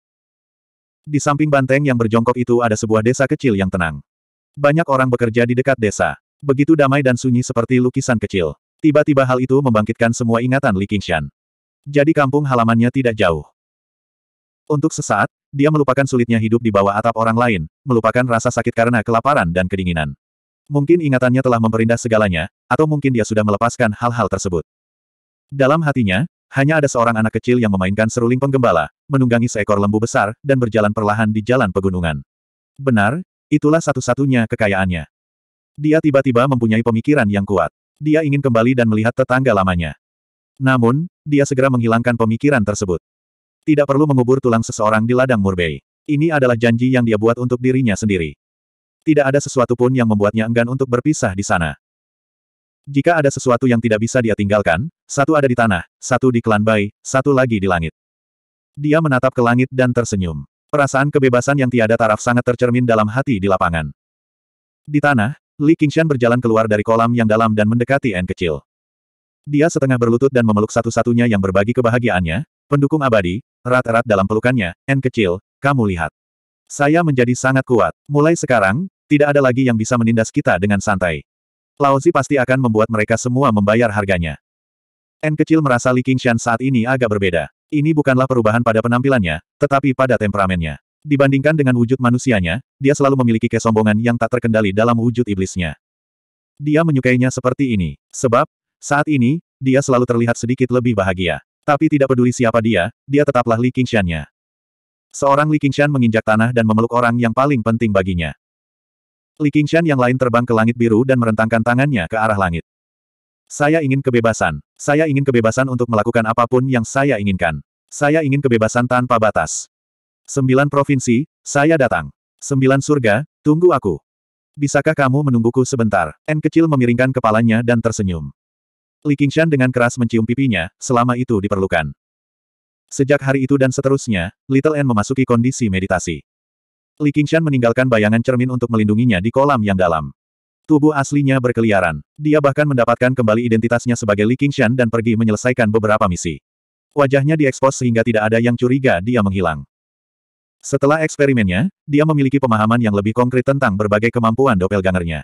Di samping banteng yang berjongkok itu ada sebuah desa kecil yang tenang. Banyak orang bekerja di dekat desa. Begitu damai dan sunyi seperti lukisan kecil. Tiba-tiba hal itu membangkitkan semua ingatan Li Qingshan. Jadi kampung halamannya tidak jauh. Untuk sesaat, dia melupakan sulitnya hidup di bawah atap orang lain, melupakan rasa sakit karena kelaparan dan kedinginan. Mungkin ingatannya telah memperindah segalanya, atau mungkin dia sudah melepaskan hal-hal tersebut. Dalam hatinya, hanya ada seorang anak kecil yang memainkan seruling penggembala, menunggangi seekor lembu besar, dan berjalan perlahan di jalan pegunungan. Benar, itulah satu-satunya kekayaannya. Dia tiba-tiba mempunyai pemikiran yang kuat. Dia ingin kembali dan melihat tetangga lamanya. Namun, dia segera menghilangkan pemikiran tersebut. Tidak perlu mengubur tulang seseorang di ladang murbei. Ini adalah janji yang dia buat untuk dirinya sendiri. Tidak ada sesuatu pun yang membuatnya enggan untuk berpisah di sana. Jika ada sesuatu yang tidak bisa dia tinggalkan, satu ada di tanah, satu di klan Bai, satu lagi di langit. Dia menatap ke langit dan tersenyum. Perasaan kebebasan yang tiada taraf sangat tercermin dalam hati di lapangan. Di tanah, Li Qingshan berjalan keluar dari kolam yang dalam dan mendekati N kecil. Dia setengah berlutut dan memeluk satu-satunya yang berbagi kebahagiaannya, pendukung abadi, erat-erat dalam pelukannya, N kecil, kamu lihat. Saya menjadi sangat kuat. Mulai sekarang, tidak ada lagi yang bisa menindas kita dengan santai. Laozi pasti akan membuat mereka semua membayar harganya. N kecil merasa Li Qingshan saat ini agak berbeda. Ini bukanlah perubahan pada penampilannya, tetapi pada temperamennya. Dibandingkan dengan wujud manusianya, dia selalu memiliki kesombongan yang tak terkendali dalam wujud iblisnya. Dia menyukainya seperti ini, sebab, saat ini, dia selalu terlihat sedikit lebih bahagia. Tapi tidak peduli siapa dia, dia tetaplah Li Qingshan-nya. Seorang Li Qingshan menginjak tanah dan memeluk orang yang paling penting baginya. Li Qingshan yang lain terbang ke langit biru dan merentangkan tangannya ke arah langit. Saya ingin kebebasan. Saya ingin kebebasan untuk melakukan apapun yang saya inginkan. Saya ingin kebebasan tanpa batas. Sembilan provinsi, saya datang. Sembilan surga, tunggu aku. Bisakah kamu menungguku sebentar? N kecil memiringkan kepalanya dan tersenyum. Li Qingshan dengan keras mencium pipinya, selama itu diperlukan. Sejak hari itu dan seterusnya, Little N memasuki kondisi meditasi. Li Qingshan meninggalkan bayangan cermin untuk melindunginya di kolam yang dalam. Tubuh aslinya berkeliaran. Dia bahkan mendapatkan kembali identitasnya sebagai Li Qingshan dan pergi menyelesaikan beberapa misi. Wajahnya diekspos sehingga tidak ada yang curiga dia menghilang. Setelah eksperimennya, dia memiliki pemahaman yang lebih konkret tentang berbagai kemampuan doppelgangernya.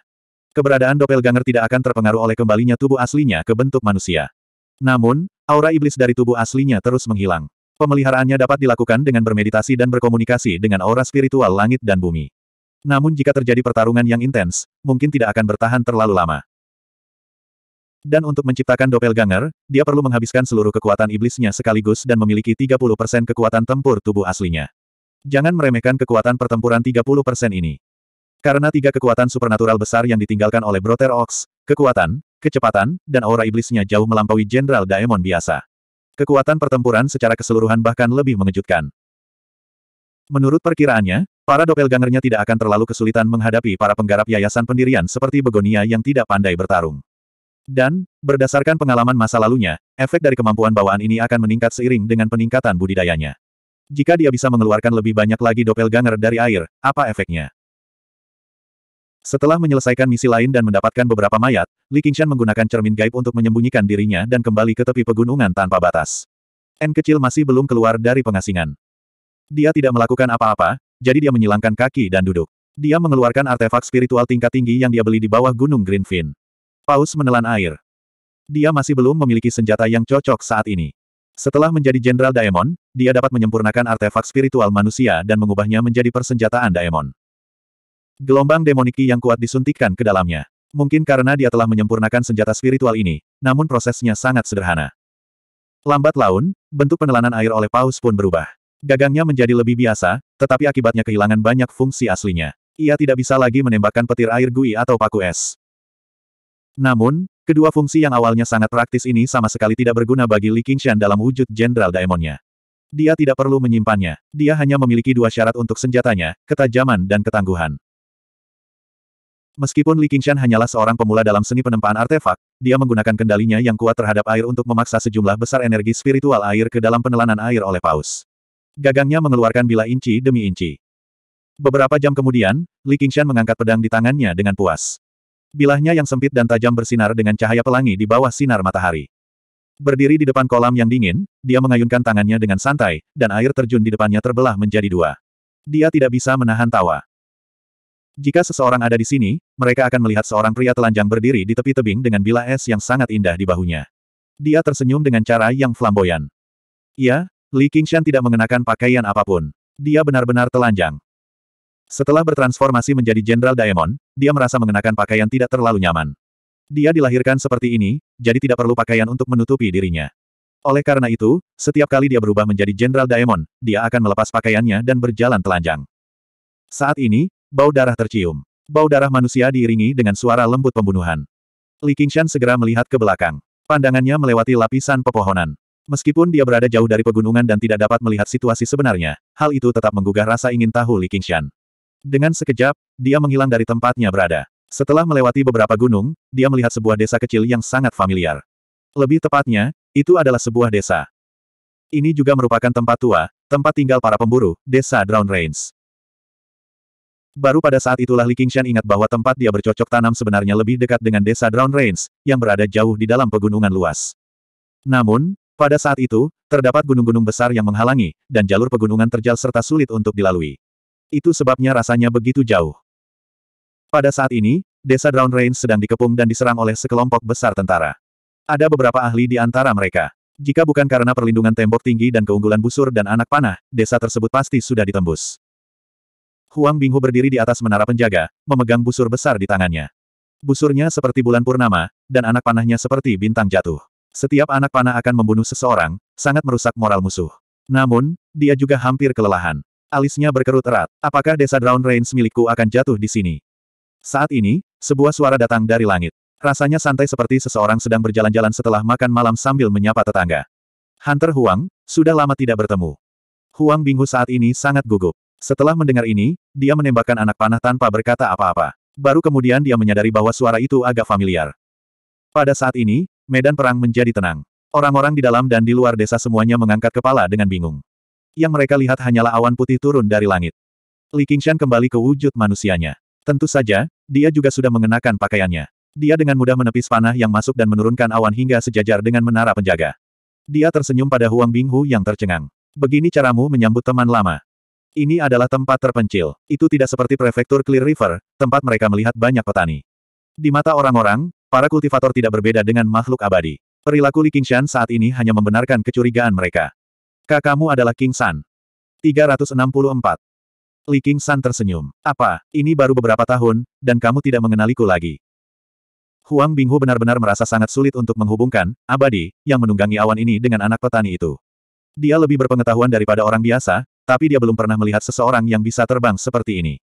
Keberadaan doppelganger tidak akan terpengaruh oleh kembalinya tubuh aslinya ke bentuk manusia. Namun, aura iblis dari tubuh aslinya terus menghilang. Pemeliharaannya dapat dilakukan dengan bermeditasi dan berkomunikasi dengan aura spiritual langit dan bumi. Namun jika terjadi pertarungan yang intens, mungkin tidak akan bertahan terlalu lama. Dan untuk menciptakan doppelganger, dia perlu menghabiskan seluruh kekuatan iblisnya sekaligus dan memiliki 30% kekuatan tempur tubuh aslinya. Jangan meremehkan kekuatan pertempuran 30% ini. Karena tiga kekuatan supernatural besar yang ditinggalkan oleh Brother Ox, kekuatan, kecepatan, dan aura iblisnya jauh melampaui Jenderal Daemon biasa. Kekuatan pertempuran secara keseluruhan bahkan lebih mengejutkan. Menurut perkiraannya, para doppelgangernya tidak akan terlalu kesulitan menghadapi para penggarap yayasan pendirian seperti Begonia yang tidak pandai bertarung. Dan, berdasarkan pengalaman masa lalunya, efek dari kemampuan bawaan ini akan meningkat seiring dengan peningkatan budidayanya. Jika dia bisa mengeluarkan lebih banyak lagi doppelganger dari air, apa efeknya? Setelah menyelesaikan misi lain dan mendapatkan beberapa mayat, Li Qingshan menggunakan cermin gaib untuk menyembunyikan dirinya dan kembali ke tepi pegunungan tanpa batas. N kecil masih belum keluar dari pengasingan. Dia tidak melakukan apa-apa, jadi dia menyilangkan kaki dan duduk. Dia mengeluarkan artefak spiritual tingkat tinggi yang dia beli di bawah Gunung Greenfin. Paus menelan air. Dia masih belum memiliki senjata yang cocok saat ini. Setelah menjadi Jenderal Daemon, dia dapat menyempurnakan artefak spiritual manusia dan mengubahnya menjadi persenjataan Daemon. Gelombang demoniki yang kuat disuntikkan ke dalamnya. Mungkin karena dia telah menyempurnakan senjata spiritual ini, namun prosesnya sangat sederhana. Lambat laun, bentuk penelanan air oleh paus pun berubah. Gagangnya menjadi lebih biasa, tetapi akibatnya kehilangan banyak fungsi aslinya. Ia tidak bisa lagi menembakkan petir air gui atau paku es. Namun, kedua fungsi yang awalnya sangat praktis ini sama sekali tidak berguna bagi Li Qingshan dalam wujud Jenderal Daemonnya. Dia tidak perlu menyimpannya. Dia hanya memiliki dua syarat untuk senjatanya, ketajaman dan ketangguhan. Meskipun Li Qingshan hanyalah seorang pemula dalam seni penempaan artefak, dia menggunakan kendalinya yang kuat terhadap air untuk memaksa sejumlah besar energi spiritual air ke dalam penelanan air oleh paus. Gagangnya mengeluarkan bila inci demi inci. Beberapa jam kemudian, Li Qingshan mengangkat pedang di tangannya dengan puas. Bilahnya yang sempit dan tajam bersinar dengan cahaya pelangi di bawah sinar matahari. Berdiri di depan kolam yang dingin, dia mengayunkan tangannya dengan santai, dan air terjun di depannya terbelah menjadi dua. Dia tidak bisa menahan tawa. Jika seseorang ada di sini, mereka akan melihat seorang pria telanjang berdiri di tepi tebing dengan bila es yang sangat indah di bahunya. Dia tersenyum dengan cara yang flamboyan. Ya, Li Qingshan tidak mengenakan pakaian apapun. Dia benar-benar telanjang. Setelah bertransformasi menjadi Jenderal Daemon, dia merasa mengenakan pakaian tidak terlalu nyaman. Dia dilahirkan seperti ini, jadi tidak perlu pakaian untuk menutupi dirinya. Oleh karena itu, setiap kali dia berubah menjadi Jenderal Daemon, dia akan melepas pakaiannya dan berjalan telanjang. Saat ini, Bau darah tercium. Bau darah manusia diiringi dengan suara lembut pembunuhan. Li Qingshan segera melihat ke belakang. Pandangannya melewati lapisan pepohonan. Meskipun dia berada jauh dari pegunungan dan tidak dapat melihat situasi sebenarnya, hal itu tetap menggugah rasa ingin tahu Li Qingshan. Dengan sekejap, dia menghilang dari tempatnya berada. Setelah melewati beberapa gunung, dia melihat sebuah desa kecil yang sangat familiar. Lebih tepatnya, itu adalah sebuah desa. Ini juga merupakan tempat tua, tempat tinggal para pemburu, desa Drown Range. Baru pada saat itulah Li Qingshan ingat bahwa tempat dia bercocok tanam sebenarnya lebih dekat dengan desa Drown Rains, yang berada jauh di dalam pegunungan luas. Namun, pada saat itu, terdapat gunung-gunung besar yang menghalangi, dan jalur pegunungan terjal serta sulit untuk dilalui. Itu sebabnya rasanya begitu jauh. Pada saat ini, desa Drown Rains sedang dikepung dan diserang oleh sekelompok besar tentara. Ada beberapa ahli di antara mereka. Jika bukan karena perlindungan tembok tinggi dan keunggulan busur dan anak panah, desa tersebut pasti sudah ditembus. Huang Binghu berdiri di atas menara penjaga, memegang busur besar di tangannya. Busurnya seperti bulan purnama, dan anak panahnya seperti bintang jatuh. Setiap anak panah akan membunuh seseorang, sangat merusak moral musuh. Namun, dia juga hampir kelelahan. Alisnya berkerut erat. Apakah desa Drown Range milikku akan jatuh di sini? Saat ini, sebuah suara datang dari langit. Rasanya santai seperti seseorang sedang berjalan-jalan setelah makan malam sambil menyapa tetangga. Hunter Huang, sudah lama tidak bertemu. Huang Binghu saat ini sangat gugup. Setelah mendengar ini, dia menembakkan anak panah tanpa berkata apa-apa. Baru kemudian dia menyadari bahwa suara itu agak familiar. Pada saat ini, medan perang menjadi tenang. Orang-orang di dalam dan di luar desa semuanya mengangkat kepala dengan bingung. Yang mereka lihat hanyalah awan putih turun dari langit. Li Qingshan kembali ke wujud manusianya. Tentu saja, dia juga sudah mengenakan pakaiannya. Dia dengan mudah menepis panah yang masuk dan menurunkan awan hingga sejajar dengan menara penjaga. Dia tersenyum pada Huang Binghu yang tercengang. Begini caramu menyambut teman lama. Ini adalah tempat terpencil. Itu tidak seperti prefektur Clear River, tempat mereka melihat banyak petani. Di mata orang-orang, para kultivator tidak berbeda dengan makhluk abadi. Perilaku Li Qingshan saat ini hanya membenarkan kecurigaan mereka. Kakakmu adalah King San. 364. Li Qingshan tersenyum. Apa, ini baru beberapa tahun, dan kamu tidak mengenaliku lagi. Huang Binghu benar-benar merasa sangat sulit untuk menghubungkan, abadi, yang menunggangi awan ini dengan anak petani itu. Dia lebih berpengetahuan daripada orang biasa, tapi dia belum pernah melihat seseorang yang bisa terbang seperti ini.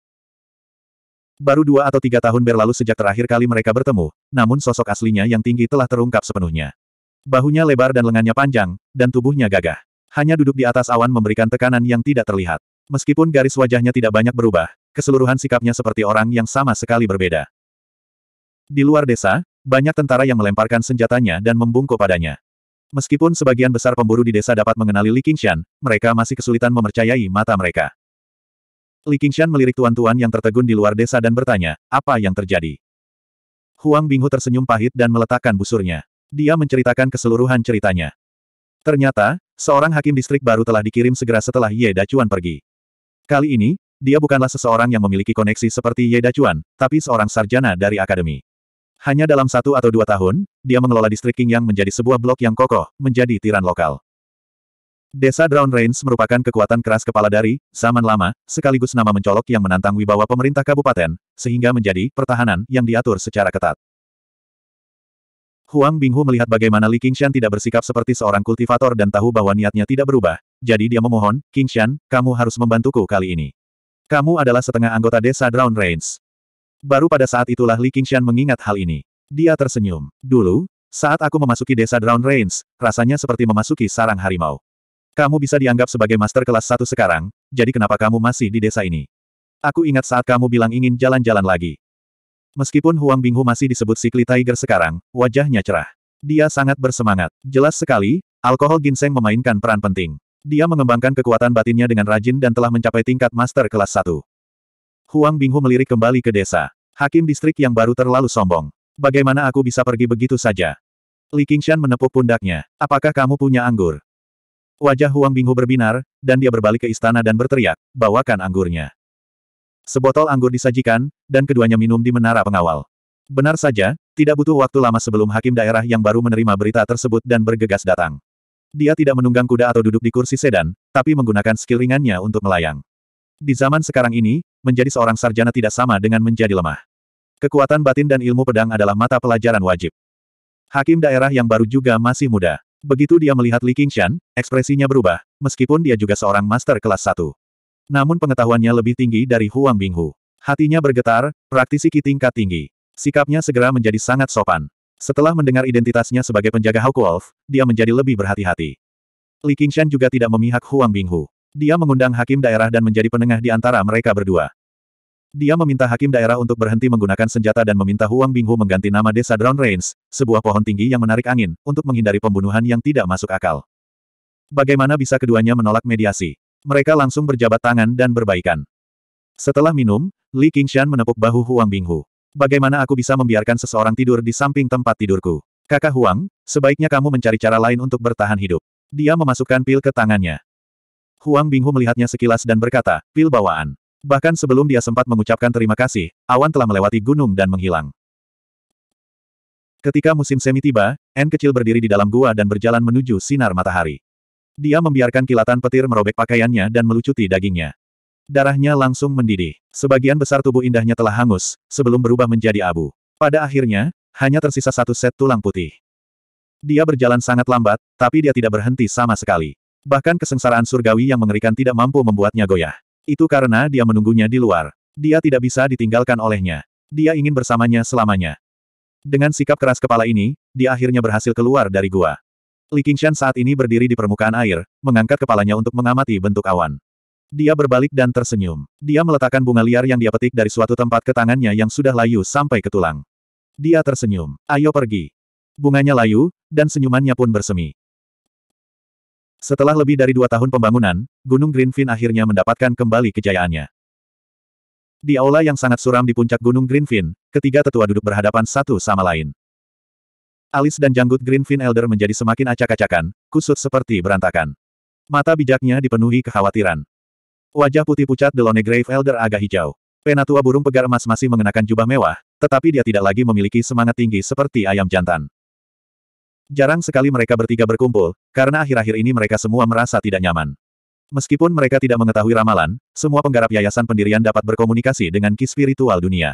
Baru dua atau tiga tahun berlalu sejak terakhir kali mereka bertemu, namun sosok aslinya yang tinggi telah terungkap sepenuhnya. Bahunya lebar dan lengannya panjang, dan tubuhnya gagah. Hanya duduk di atas awan memberikan tekanan yang tidak terlihat. Meskipun garis wajahnya tidak banyak berubah, keseluruhan sikapnya seperti orang yang sama sekali berbeda. Di luar desa, banyak tentara yang melemparkan senjatanya dan membungkuk padanya. Meskipun sebagian besar pemburu di desa dapat mengenali Li Qingshan, mereka masih kesulitan memercayai mata mereka. Li Qingshan melirik tuan-tuan yang tertegun di luar desa dan bertanya, apa yang terjadi? Huang Binghu tersenyum pahit dan meletakkan busurnya. Dia menceritakan keseluruhan ceritanya. Ternyata, seorang hakim distrik baru telah dikirim segera setelah Ye Dacuan pergi. Kali ini, dia bukanlah seseorang yang memiliki koneksi seperti Ye Dacuan, tapi seorang sarjana dari akademi. Hanya dalam satu atau dua tahun, dia mengelola distrik yang menjadi sebuah blok yang kokoh, menjadi tiran lokal. Desa Drown Rains merupakan kekuatan keras kepala dari, zaman lama, sekaligus nama mencolok yang menantang wibawa pemerintah kabupaten, sehingga menjadi pertahanan yang diatur secara ketat. Huang Binghu melihat bagaimana Li Qingshan tidak bersikap seperti seorang kultivator dan tahu bahwa niatnya tidak berubah, jadi dia memohon, Qingshan, kamu harus membantuku kali ini. Kamu adalah setengah anggota desa Drown Rains. Baru pada saat itulah Li Qingshan mengingat hal ini. Dia tersenyum. Dulu, saat aku memasuki desa Drown Reigns, rasanya seperti memasuki sarang harimau. Kamu bisa dianggap sebagai master kelas satu sekarang, jadi kenapa kamu masih di desa ini? Aku ingat saat kamu bilang ingin jalan-jalan lagi. Meskipun Huang Binghu masih disebut Sikli Tiger sekarang, wajahnya cerah. Dia sangat bersemangat. Jelas sekali, alkohol ginseng memainkan peran penting. Dia mengembangkan kekuatan batinnya dengan rajin dan telah mencapai tingkat master kelas satu. Huang Binghu melirik kembali ke desa. Hakim distrik yang baru terlalu sombong. Bagaimana aku bisa pergi begitu saja? Li Qingshan menepuk pundaknya. Apakah kamu punya anggur? Wajah Huang Binghu berbinar, dan dia berbalik ke istana dan berteriak, bawakan anggurnya. Sebotol anggur disajikan, dan keduanya minum di menara pengawal. Benar saja, tidak butuh waktu lama sebelum hakim daerah yang baru menerima berita tersebut dan bergegas datang. Dia tidak menunggang kuda atau duduk di kursi sedan, tapi menggunakan skill ringannya untuk melayang. Di zaman sekarang ini, menjadi seorang sarjana tidak sama dengan menjadi lemah. Kekuatan batin dan ilmu pedang adalah mata pelajaran wajib. Hakim daerah yang baru juga masih muda. Begitu dia melihat Li Qingshan, ekspresinya berubah, meskipun dia juga seorang master kelas 1. Namun pengetahuannya lebih tinggi dari Huang Binghu. Hatinya bergetar, praktisi Qi tingkat tinggi. Sikapnya segera menjadi sangat sopan. Setelah mendengar identitasnya sebagai penjaga Hawk Wolf, dia menjadi lebih berhati-hati. Li Qingshan juga tidak memihak Huang Binghu. Dia mengundang hakim daerah dan menjadi penengah di antara mereka berdua. Dia meminta hakim daerah untuk berhenti menggunakan senjata dan meminta Huang Binghu mengganti nama desa Drown Rains, sebuah pohon tinggi yang menarik angin, untuk menghindari pembunuhan yang tidak masuk akal. Bagaimana bisa keduanya menolak mediasi? Mereka langsung berjabat tangan dan berbaikan. Setelah minum, Li Qingshan menepuk bahu Huang Binghu. Bagaimana aku bisa membiarkan seseorang tidur di samping tempat tidurku? Kakak Huang, sebaiknya kamu mencari cara lain untuk bertahan hidup. Dia memasukkan pil ke tangannya. Huang Binghu melihatnya sekilas dan berkata, pil bawaan. Bahkan sebelum dia sempat mengucapkan terima kasih, awan telah melewati gunung dan menghilang. Ketika musim semi tiba, N kecil berdiri di dalam gua dan berjalan menuju sinar matahari. Dia membiarkan kilatan petir merobek pakaiannya dan melucuti dagingnya. Darahnya langsung mendidih. Sebagian besar tubuh indahnya telah hangus, sebelum berubah menjadi abu. Pada akhirnya, hanya tersisa satu set tulang putih. Dia berjalan sangat lambat, tapi dia tidak berhenti sama sekali. Bahkan kesengsaraan surgawi yang mengerikan tidak mampu membuatnya goyah. Itu karena dia menunggunya di luar. Dia tidak bisa ditinggalkan olehnya. Dia ingin bersamanya selamanya. Dengan sikap keras kepala ini, dia akhirnya berhasil keluar dari gua. Li Qingshan saat ini berdiri di permukaan air, mengangkat kepalanya untuk mengamati bentuk awan. Dia berbalik dan tersenyum. Dia meletakkan bunga liar yang dia petik dari suatu tempat ke tangannya yang sudah layu sampai ke tulang. Dia tersenyum. Ayo pergi. Bunganya layu, dan senyumannya pun bersemi. Setelah lebih dari dua tahun pembangunan, Gunung Greenfin akhirnya mendapatkan kembali kejayaannya. Di aula yang sangat suram di puncak Gunung Greenfin, ketiga tetua duduk berhadapan satu sama lain. Alis dan janggut Greenfin Elder menjadi semakin acak-acakan, kusut seperti berantakan. Mata bijaknya dipenuhi kekhawatiran. Wajah putih pucat Delone Grave Elder agak hijau. Penatua burung pegar emas masih mengenakan jubah mewah, tetapi dia tidak lagi memiliki semangat tinggi seperti ayam jantan. Jarang sekali mereka bertiga berkumpul, karena akhir-akhir ini mereka semua merasa tidak nyaman. Meskipun mereka tidak mengetahui ramalan, semua penggarap yayasan pendirian dapat berkomunikasi dengan ki spiritual dunia.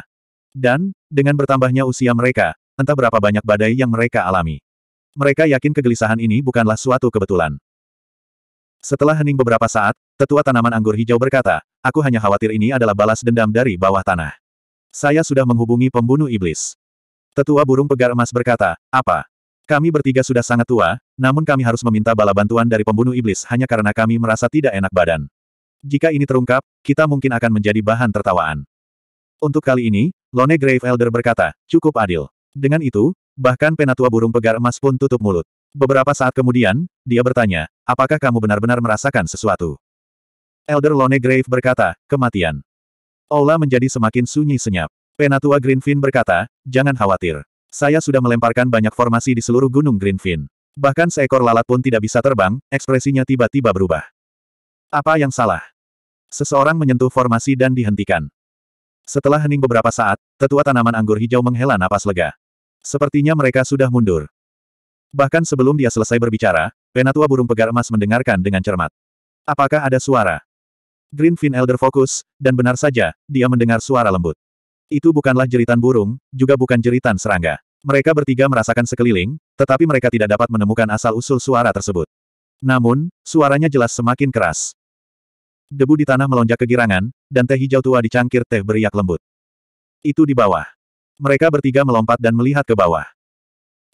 Dan, dengan bertambahnya usia mereka, entah berapa banyak badai yang mereka alami. Mereka yakin kegelisahan ini bukanlah suatu kebetulan. Setelah hening beberapa saat, tetua tanaman anggur hijau berkata, aku hanya khawatir ini adalah balas dendam dari bawah tanah. Saya sudah menghubungi pembunuh iblis. Tetua burung pegar emas berkata, apa? Kami bertiga sudah sangat tua, namun kami harus meminta bala bantuan dari pembunuh iblis hanya karena kami merasa tidak enak badan. Jika ini terungkap, kita mungkin akan menjadi bahan tertawaan. Untuk kali ini, Lone Grave Elder berkata, cukup adil. Dengan itu, bahkan penatua burung pegar emas pun tutup mulut. Beberapa saat kemudian, dia bertanya, apakah kamu benar-benar merasakan sesuatu? Elder Lone Grave berkata, kematian. Aula menjadi semakin sunyi senyap. Penatua Greenfin berkata, jangan khawatir. Saya sudah melemparkan banyak formasi di seluruh Gunung Greenfin. Bahkan seekor lalat pun tidak bisa terbang, ekspresinya tiba-tiba berubah. Apa yang salah? Seseorang menyentuh formasi dan dihentikan. Setelah hening beberapa saat, tetua tanaman anggur hijau menghela napas lega. Sepertinya mereka sudah mundur. Bahkan sebelum dia selesai berbicara, penatua burung pegar emas mendengarkan dengan cermat. Apakah ada suara? Greenfin Elder fokus, dan benar saja, dia mendengar suara lembut. Itu bukanlah jeritan burung, juga bukan jeritan serangga. Mereka bertiga merasakan sekeliling, tetapi mereka tidak dapat menemukan asal-usul suara tersebut. Namun, suaranya jelas semakin keras. Debu di tanah melonjak kegirangan, dan teh hijau tua di cangkir teh beriak lembut. Itu di bawah. Mereka bertiga melompat dan melihat ke bawah.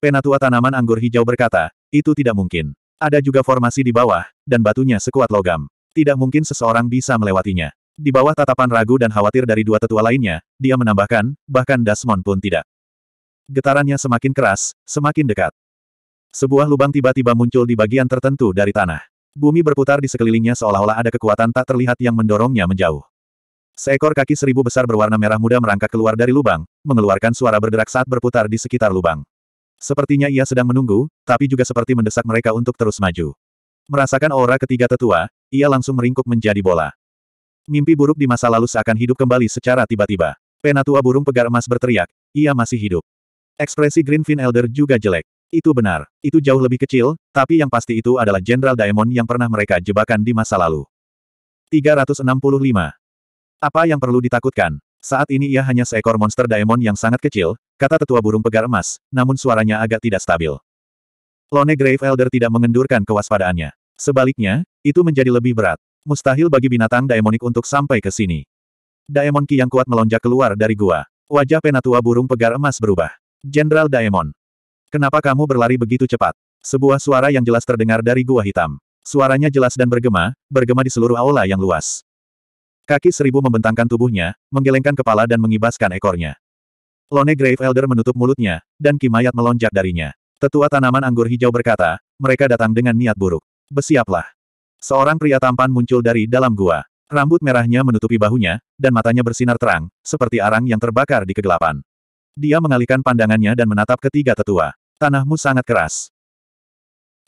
Penatua tanaman anggur hijau berkata, itu tidak mungkin. Ada juga formasi di bawah, dan batunya sekuat logam. Tidak mungkin seseorang bisa melewatinya. Di bawah tatapan ragu dan khawatir dari dua tetua lainnya, dia menambahkan, bahkan Dasmon pun tidak. Getarannya semakin keras, semakin dekat. Sebuah lubang tiba-tiba muncul di bagian tertentu dari tanah. Bumi berputar di sekelilingnya seolah-olah ada kekuatan tak terlihat yang mendorongnya menjauh. Seekor kaki seribu besar berwarna merah muda merangkak keluar dari lubang, mengeluarkan suara berderak saat berputar di sekitar lubang. Sepertinya ia sedang menunggu, tapi juga seperti mendesak mereka untuk terus maju. Merasakan aura ketiga tetua, ia langsung meringkuk menjadi bola. Mimpi buruk di masa lalu seakan hidup kembali secara tiba-tiba. Penatua burung pegar emas berteriak, ia masih hidup. Ekspresi Greenfin Elder juga jelek. Itu benar, itu jauh lebih kecil, tapi yang pasti itu adalah Jenderal Daemon yang pernah mereka jebakan di masa lalu. 365. Apa yang perlu ditakutkan? Saat ini ia hanya seekor monster Daemon yang sangat kecil, kata tetua burung pegar emas, namun suaranya agak tidak stabil. Lone Grave Elder tidak mengendurkan kewaspadaannya. Sebaliknya, itu menjadi lebih berat. Mustahil bagi binatang daemonik untuk sampai ke sini. Daemon Ki yang kuat melonjak keluar dari gua. Wajah penatua burung pegar emas berubah. Jenderal Daemon. Kenapa kamu berlari begitu cepat? Sebuah suara yang jelas terdengar dari gua hitam. Suaranya jelas dan bergema, bergema di seluruh aula yang luas. Kaki seribu membentangkan tubuhnya, menggelengkan kepala dan mengibaskan ekornya. Lone Grave Elder menutup mulutnya, dan kimayat melonjak darinya. Tetua tanaman anggur hijau berkata, mereka datang dengan niat buruk. Besiaplah. Seorang pria tampan muncul dari dalam gua. Rambut merahnya menutupi bahunya, dan matanya bersinar terang, seperti arang yang terbakar di kegelapan. Dia mengalihkan pandangannya dan menatap ketiga tetua. Tanahmu sangat keras.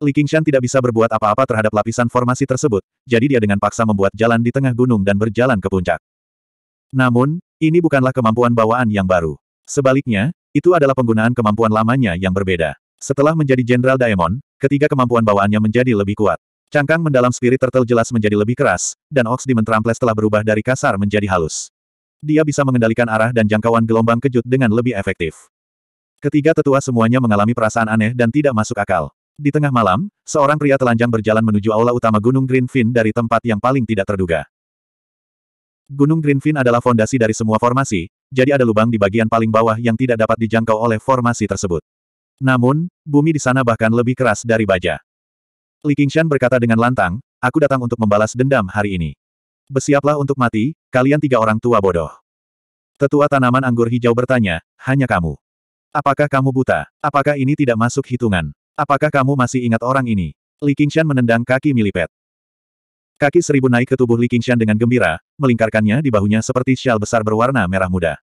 Li Qingshan tidak bisa berbuat apa-apa terhadap lapisan formasi tersebut, jadi dia dengan paksa membuat jalan di tengah gunung dan berjalan ke puncak. Namun, ini bukanlah kemampuan bawaan yang baru. Sebaliknya, itu adalah penggunaan kemampuan lamanya yang berbeda. Setelah menjadi Jenderal Daemon, ketiga kemampuan bawaannya menjadi lebih kuat. Cangkang mendalam Spirit Turtle jelas menjadi lebih keras, dan Ox Demon telah berubah dari kasar menjadi halus dia bisa mengendalikan arah dan jangkauan gelombang kejut dengan lebih efektif. Ketiga tetua semuanya mengalami perasaan aneh dan tidak masuk akal. Di tengah malam, seorang pria telanjang berjalan menuju aula utama Gunung Greenfin dari tempat yang paling tidak terduga. Gunung Greenfin adalah fondasi dari semua formasi, jadi ada lubang di bagian paling bawah yang tidak dapat dijangkau oleh formasi tersebut. Namun, bumi di sana bahkan lebih keras dari baja. Li Qingshan berkata dengan lantang, aku datang untuk membalas dendam hari ini. Bersiaplah untuk mati, kalian tiga orang tua bodoh. Tetua tanaman anggur hijau bertanya, hanya kamu. Apakah kamu buta? Apakah ini tidak masuk hitungan? Apakah kamu masih ingat orang ini? Li Qingshan menendang kaki Milipet. Kaki seribu naik ke tubuh Li Qingshan dengan gembira, melingkarkannya di bahunya seperti syal besar berwarna merah muda.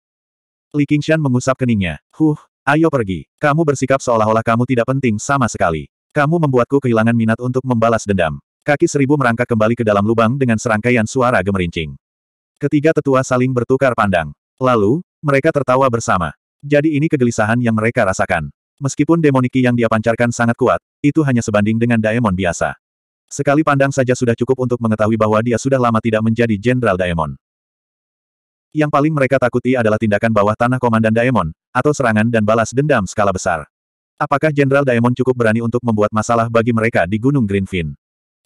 Li Qingshan mengusap keningnya. Huh, ayo pergi. Kamu bersikap seolah-olah kamu tidak penting sama sekali. Kamu membuatku kehilangan minat untuk membalas dendam. Kaki seribu merangkak kembali ke dalam lubang dengan serangkaian suara gemerincing. Ketiga tetua saling bertukar pandang. Lalu, mereka tertawa bersama. Jadi ini kegelisahan yang mereka rasakan. Meskipun demoniki yang dia pancarkan sangat kuat, itu hanya sebanding dengan daemon biasa. Sekali pandang saja sudah cukup untuk mengetahui bahwa dia sudah lama tidak menjadi jenderal daemon. Yang paling mereka takuti adalah tindakan bawah tanah komandan daemon, atau serangan dan balas dendam skala besar. Apakah jenderal daemon cukup berani untuk membuat masalah bagi mereka di Gunung Greenfin?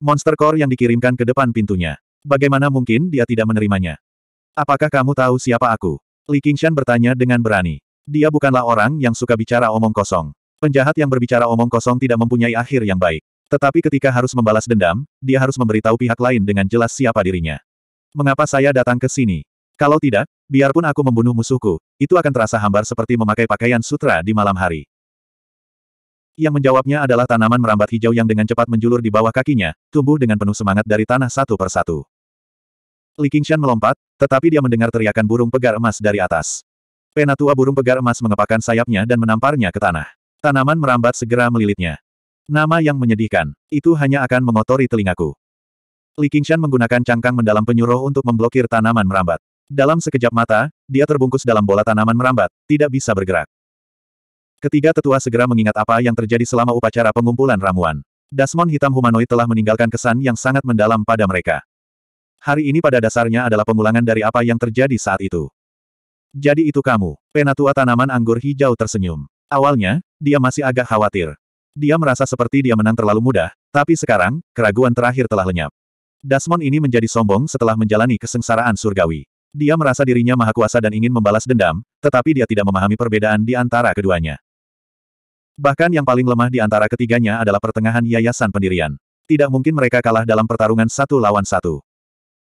Monster core yang dikirimkan ke depan pintunya. Bagaimana mungkin dia tidak menerimanya? Apakah kamu tahu siapa aku? Li Qingshan bertanya dengan berani. Dia bukanlah orang yang suka bicara omong kosong. Penjahat yang berbicara omong kosong tidak mempunyai akhir yang baik. Tetapi ketika harus membalas dendam, dia harus memberitahu pihak lain dengan jelas siapa dirinya. Mengapa saya datang ke sini? Kalau tidak, biarpun aku membunuh musuhku, itu akan terasa hambar seperti memakai pakaian sutra di malam hari. Yang menjawabnya adalah tanaman merambat hijau yang dengan cepat menjulur di bawah kakinya, tumbuh dengan penuh semangat dari tanah satu persatu. Li Qingshan melompat, tetapi dia mendengar teriakan burung pegar emas dari atas. Penatua burung pegar emas mengepakkan sayapnya dan menamparnya ke tanah. Tanaman merambat segera melilitnya. Nama yang menyedihkan, itu hanya akan mengotori telingaku. Li Qingshan menggunakan cangkang mendalam penyuruh untuk memblokir tanaman merambat. Dalam sekejap mata, dia terbungkus dalam bola tanaman merambat, tidak bisa bergerak. Ketiga tetua segera mengingat apa yang terjadi selama upacara pengumpulan ramuan. Dasmon hitam humanoid telah meninggalkan kesan yang sangat mendalam pada mereka. Hari ini pada dasarnya adalah pengulangan dari apa yang terjadi saat itu. Jadi itu kamu, penatua tanaman anggur hijau tersenyum. Awalnya, dia masih agak khawatir. Dia merasa seperti dia menang terlalu mudah, tapi sekarang, keraguan terakhir telah lenyap. Dasmon ini menjadi sombong setelah menjalani kesengsaraan surgawi. Dia merasa dirinya maha kuasa dan ingin membalas dendam, tetapi dia tidak memahami perbedaan di antara keduanya. Bahkan yang paling lemah di antara ketiganya adalah pertengahan yayasan pendirian. Tidak mungkin mereka kalah dalam pertarungan satu lawan satu.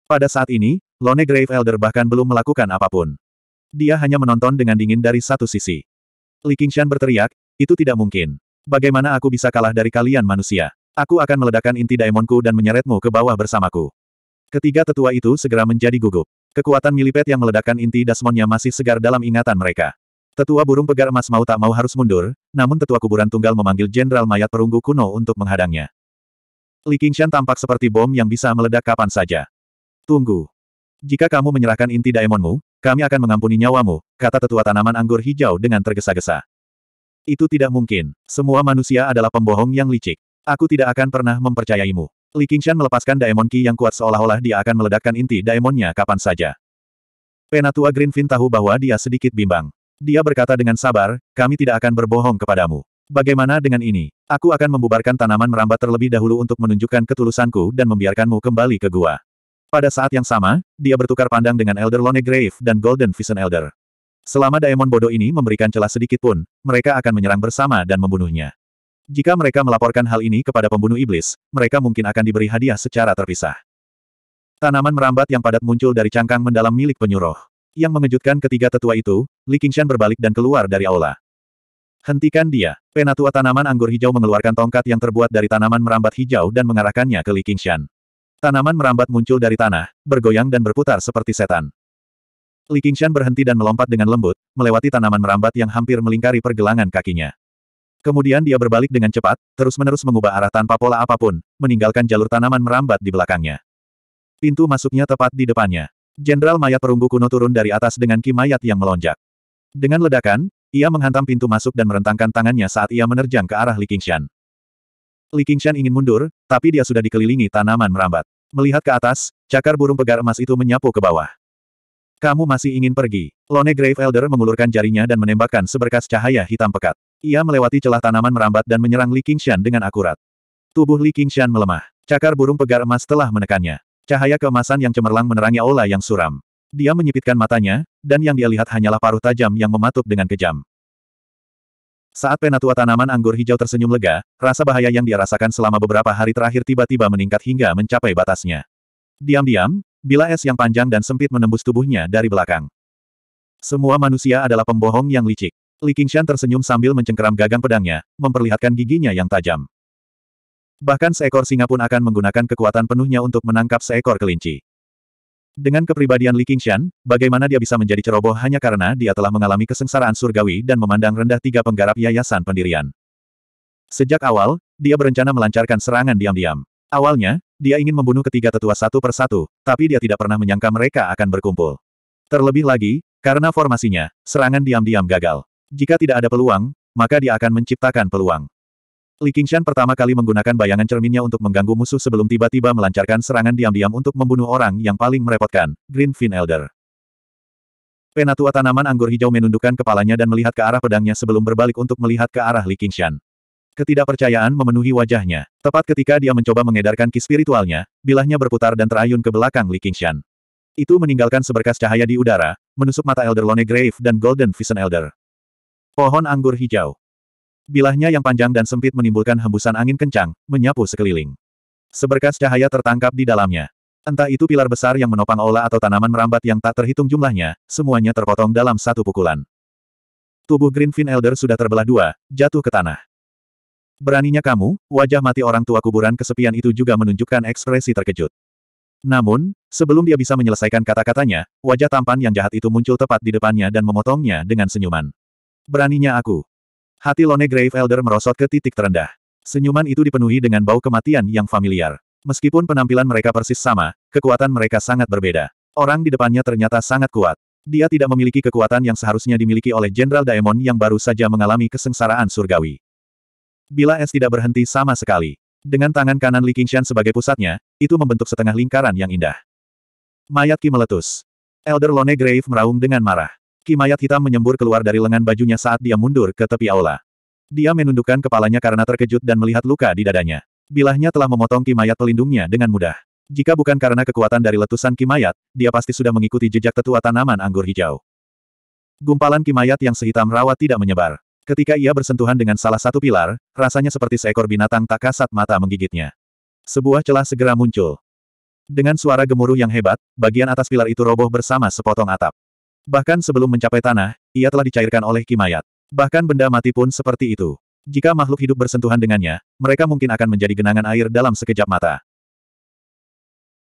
Pada saat ini, Lone Grave Elder bahkan belum melakukan apapun. Dia hanya menonton dengan dingin dari satu sisi. Li Qingshan berteriak, itu tidak mungkin. Bagaimana aku bisa kalah dari kalian manusia? Aku akan meledakkan inti daemonku dan menyeretmu ke bawah bersamaku. Ketiga tetua itu segera menjadi gugup. Kekuatan milipet yang meledakkan inti dasmonnya masih segar dalam ingatan mereka. Tetua burung pegar emas mau tak mau harus mundur, namun tetua kuburan tunggal memanggil jenderal mayat perunggu kuno untuk menghadangnya. Li Qingshan tampak seperti bom yang bisa meledak kapan saja. Tunggu. Jika kamu menyerahkan inti daemonmu, kami akan mengampuni nyawamu, kata tetua tanaman anggur hijau dengan tergesa-gesa. Itu tidak mungkin. Semua manusia adalah pembohong yang licik. Aku tidak akan pernah mempercayaimu. Li Qingshan melepaskan Daemon Ki yang kuat seolah-olah dia akan meledakkan inti Daemonnya kapan saja. Penatua Greenfin tahu bahwa dia sedikit bimbang. Dia berkata dengan sabar, kami tidak akan berbohong kepadamu. Bagaimana dengan ini? Aku akan membubarkan tanaman merambat terlebih dahulu untuk menunjukkan ketulusanku dan membiarkanmu kembali ke gua. Pada saat yang sama, dia bertukar pandang dengan Elder Lone Grave dan Golden Vision Elder. Selama Daemon bodoh ini memberikan celah sedikit pun, mereka akan menyerang bersama dan membunuhnya. Jika mereka melaporkan hal ini kepada pembunuh iblis, mereka mungkin akan diberi hadiah secara terpisah. Tanaman merambat yang padat muncul dari cangkang mendalam milik penyuruh. Yang mengejutkan ketiga tetua itu, Li Qingshan berbalik dan keluar dari aula. Hentikan dia. Penatua tanaman anggur hijau mengeluarkan tongkat yang terbuat dari tanaman merambat hijau dan mengarahkannya ke Li Qingshan. Tanaman merambat muncul dari tanah, bergoyang dan berputar seperti setan. Li Qingshan berhenti dan melompat dengan lembut, melewati tanaman merambat yang hampir melingkari pergelangan kakinya. Kemudian dia berbalik dengan cepat, terus-menerus mengubah arah tanpa pola apapun, meninggalkan jalur tanaman merambat di belakangnya. Pintu masuknya tepat di depannya. Jenderal mayat perunggu kuno turun dari atas dengan ki mayat yang melonjak. Dengan ledakan, ia menghantam pintu masuk dan merentangkan tangannya saat ia menerjang ke arah Li Qingshan. Li Qingshan ingin mundur, tapi dia sudah dikelilingi tanaman merambat. Melihat ke atas, cakar burung pegar emas itu menyapu ke bawah. Kamu masih ingin pergi. Lone Grave Elder mengulurkan jarinya dan menembakkan seberkas cahaya hitam pekat. Ia melewati celah tanaman merambat dan menyerang Li Qingshan dengan akurat. Tubuh Li Qingshan melemah. Cakar burung pegar emas telah menekannya. Cahaya keemasan yang cemerlang menerangi aula yang suram. Dia menyipitkan matanya, dan yang dia lihat hanyalah paruh tajam yang mematuk dengan kejam. Saat penatua tanaman anggur hijau tersenyum lega, rasa bahaya yang dia rasakan selama beberapa hari terakhir tiba-tiba meningkat hingga mencapai batasnya. Diam-diam, bila es yang panjang dan sempit menembus tubuhnya dari belakang. Semua manusia adalah pembohong yang licik. Li Qingshan tersenyum sambil mencengkeram gagang pedangnya, memperlihatkan giginya yang tajam. Bahkan seekor singa pun akan menggunakan kekuatan penuhnya untuk menangkap seekor kelinci. Dengan kepribadian Li Qingshan, bagaimana dia bisa menjadi ceroboh hanya karena dia telah mengalami kesengsaraan surgawi dan memandang rendah tiga penggarap yayasan pendirian. Sejak awal, dia berencana melancarkan serangan diam-diam. Awalnya, dia ingin membunuh ketiga tetua satu persatu, tapi dia tidak pernah menyangka mereka akan berkumpul. Terlebih lagi, karena formasinya, serangan diam-diam gagal. Jika tidak ada peluang, maka dia akan menciptakan peluang. Li Qingshan pertama kali menggunakan bayangan cerminnya untuk mengganggu musuh sebelum tiba-tiba melancarkan serangan diam-diam untuk membunuh orang yang paling merepotkan, Green Fin Elder. Penatua tanaman anggur hijau menundukkan kepalanya dan melihat ke arah pedangnya sebelum berbalik untuk melihat ke arah Li Qingshan. Ketidakpercayaan memenuhi wajahnya. Tepat ketika dia mencoba mengedarkan ki spiritualnya, bilahnya berputar dan terayun ke belakang Li Qingshan. Itu meninggalkan seberkas cahaya di udara, menusuk mata Elder Lone Grave dan Golden Vision Elder. Pohon anggur hijau. Bilahnya yang panjang dan sempit menimbulkan hembusan angin kencang, menyapu sekeliling. Seberkas cahaya tertangkap di dalamnya. Entah itu pilar besar yang menopang ola atau tanaman merambat yang tak terhitung jumlahnya, semuanya terpotong dalam satu pukulan. Tubuh Greenfin Elder sudah terbelah dua, jatuh ke tanah. Beraninya kamu, wajah mati orang tua kuburan kesepian itu juga menunjukkan ekspresi terkejut. Namun, sebelum dia bisa menyelesaikan kata-katanya, wajah tampan yang jahat itu muncul tepat di depannya dan memotongnya dengan senyuman. Beraninya aku. Hati Lone Grave Elder merosot ke titik terendah. Senyuman itu dipenuhi dengan bau kematian yang familiar. Meskipun penampilan mereka persis sama, kekuatan mereka sangat berbeda. Orang di depannya ternyata sangat kuat. Dia tidak memiliki kekuatan yang seharusnya dimiliki oleh Jenderal Daemon yang baru saja mengalami kesengsaraan surgawi. Bila es tidak berhenti sama sekali. Dengan tangan kanan Li Qingshan sebagai pusatnya, itu membentuk setengah lingkaran yang indah. Mayat Ki meletus. Elder Lone Grave meraung dengan marah. Kimayat hitam menyembur keluar dari lengan bajunya saat dia mundur ke tepi aula. Dia menundukkan kepalanya karena terkejut dan melihat luka di dadanya. Bilahnya telah memotong kimayat pelindungnya dengan mudah. Jika bukan karena kekuatan dari letusan kimayat, dia pasti sudah mengikuti jejak tetua tanaman anggur hijau. Gumpalan kimayat yang sehitam rawa tidak menyebar. Ketika ia bersentuhan dengan salah satu pilar, rasanya seperti seekor binatang tak kasat mata menggigitnya. Sebuah celah segera muncul. Dengan suara gemuruh yang hebat, bagian atas pilar itu roboh bersama sepotong atap. Bahkan sebelum mencapai tanah, ia telah dicairkan oleh kimayat. Bahkan benda mati pun seperti itu. Jika makhluk hidup bersentuhan dengannya, mereka mungkin akan menjadi genangan air dalam sekejap mata.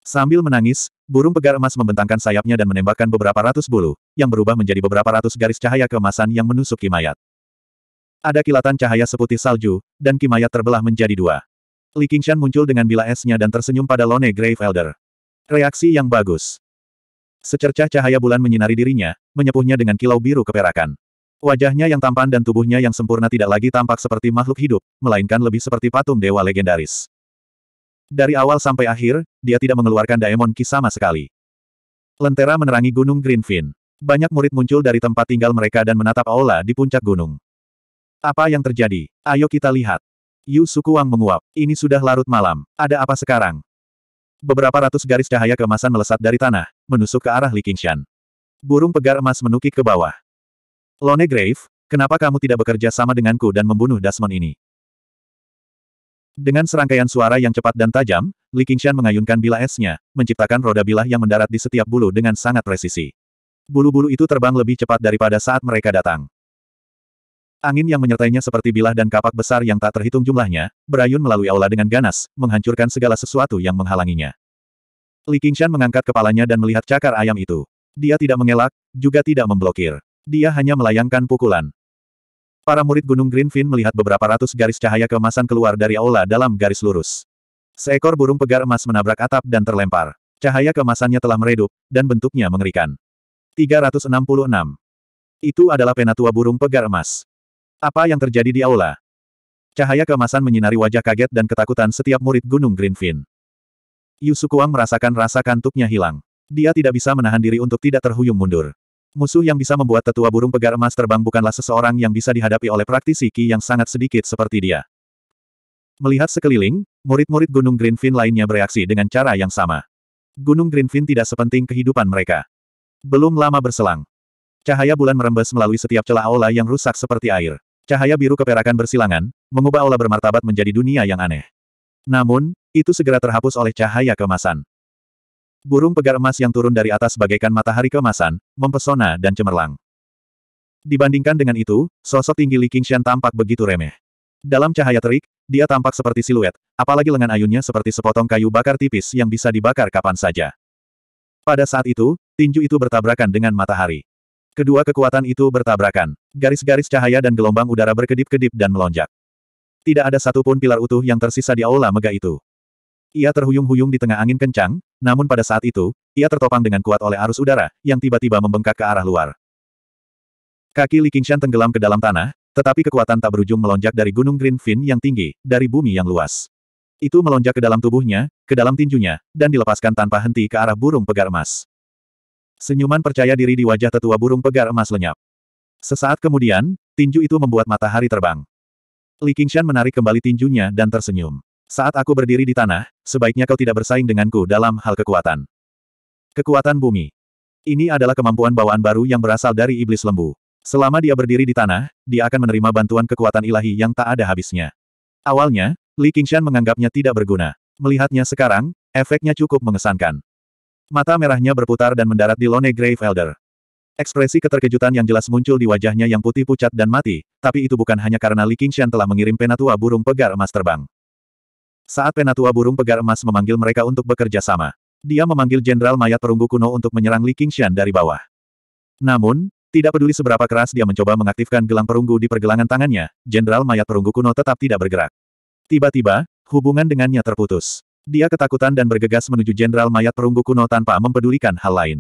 Sambil menangis, burung pegar emas membentangkan sayapnya dan menembakkan beberapa ratus bulu, yang berubah menjadi beberapa ratus garis cahaya keemasan yang menusuk kimayat. Ada kilatan cahaya seputih salju, dan kimayat terbelah menjadi dua. Li Qingshan muncul dengan bila esnya dan tersenyum pada Lone Grave Elder. Reaksi yang bagus. Secercah cahaya bulan menyinari dirinya, menyepuhnya dengan kilau biru keperakan. Wajahnya yang tampan dan tubuhnya yang sempurna tidak lagi tampak seperti makhluk hidup, melainkan lebih seperti patung dewa legendaris. Dari awal sampai akhir, dia tidak mengeluarkan daemon ki sama sekali. Lentera menerangi gunung Greenfin. Banyak murid muncul dari tempat tinggal mereka dan menatap aula di puncak gunung. Apa yang terjadi? Ayo kita lihat. Yu Sukuang menguap. Ini sudah larut malam. Ada apa sekarang? Beberapa ratus garis cahaya keemasan melesat dari tanah, menusuk ke arah Li Qingshan. Burung pegar emas menukik ke bawah. Lone Grave, kenapa kamu tidak bekerja sama denganku dan membunuh Desmond ini? Dengan serangkaian suara yang cepat dan tajam, Li Qingshan mengayunkan bilah esnya, menciptakan roda bilah yang mendarat di setiap bulu dengan sangat presisi. Bulu-bulu itu terbang lebih cepat daripada saat mereka datang. Angin yang menyertainya seperti bilah dan kapak besar yang tak terhitung jumlahnya, berayun melalui aula dengan ganas, menghancurkan segala sesuatu yang menghalanginya. Li Qingshan mengangkat kepalanya dan melihat cakar ayam itu. Dia tidak mengelak, juga tidak memblokir. Dia hanya melayangkan pukulan. Para murid Gunung Greenfin melihat beberapa ratus garis cahaya kemasan keluar dari aula dalam garis lurus. Seekor burung pegar emas menabrak atap dan terlempar. Cahaya kemasannya telah meredup, dan bentuknya mengerikan. 366. Itu adalah penatua burung pegar emas. Apa yang terjadi di aula? Cahaya keemasan menyinari wajah kaget dan ketakutan setiap murid Gunung Greenfin. Yusukuang merasakan rasa kantuknya hilang. Dia tidak bisa menahan diri untuk tidak terhuyung mundur. Musuh yang bisa membuat tetua burung pegar emas terbang bukanlah seseorang yang bisa dihadapi oleh praktisi Qi yang sangat sedikit seperti dia. Melihat sekeliling, murid-murid Gunung Greenfin lainnya bereaksi dengan cara yang sama. Gunung Greenfin tidak sepenting kehidupan mereka. Belum lama berselang. Cahaya bulan merembes melalui setiap celah aula yang rusak seperti air. Cahaya biru keperakan bersilangan, mengubah aula bermartabat menjadi dunia yang aneh. Namun, itu segera terhapus oleh cahaya kemasan. Burung pegar emas yang turun dari atas bagaikan matahari kemasan, mempesona dan cemerlang. Dibandingkan dengan itu, sosok tinggi Li Qingshan tampak begitu remeh. Dalam cahaya terik, dia tampak seperti siluet, apalagi lengan ayunnya seperti sepotong kayu bakar tipis yang bisa dibakar kapan saja. Pada saat itu, tinju itu bertabrakan dengan matahari. Kedua kekuatan itu bertabrakan. Garis-garis cahaya dan gelombang udara berkedip-kedip dan melonjak. Tidak ada satupun pilar utuh yang tersisa di aula mega itu. Ia terhuyung-huyung di tengah angin kencang, namun pada saat itu, ia tertopang dengan kuat oleh arus udara, yang tiba-tiba membengkak ke arah luar. Kaki Li Qingshan tenggelam ke dalam tanah, tetapi kekuatan tak berujung melonjak dari gunung Greenfin yang tinggi, dari bumi yang luas. Itu melonjak ke dalam tubuhnya, ke dalam tinjunya, dan dilepaskan tanpa henti ke arah burung pegar emas. Senyuman percaya diri di wajah tetua burung pegar emas lenyap. Sesaat kemudian, tinju itu membuat matahari terbang. Li Qingshan menarik kembali tinjunya dan tersenyum. Saat aku berdiri di tanah, sebaiknya kau tidak bersaing denganku dalam hal kekuatan. Kekuatan bumi. Ini adalah kemampuan bawaan baru yang berasal dari iblis lembu. Selama dia berdiri di tanah, dia akan menerima bantuan kekuatan ilahi yang tak ada habisnya. Awalnya, Li Qingshan menganggapnya tidak berguna. Melihatnya sekarang, efeknya cukup mengesankan. Mata merahnya berputar dan mendarat di Lone Grave Elder. Ekspresi keterkejutan yang jelas muncul di wajahnya yang putih pucat dan mati, tapi itu bukan hanya karena Li Qingshan telah mengirim penatua burung pegar emas terbang. Saat penatua burung pegar emas memanggil mereka untuk bekerja sama, dia memanggil Jenderal Mayat Perunggu Kuno untuk menyerang Li Qingshan dari bawah. Namun, tidak peduli seberapa keras dia mencoba mengaktifkan gelang perunggu di pergelangan tangannya, Jenderal Mayat Perunggu Kuno tetap tidak bergerak. Tiba-tiba, hubungan dengannya terputus. Dia ketakutan dan bergegas menuju jenderal mayat perunggu kuno tanpa mempedulikan hal lain.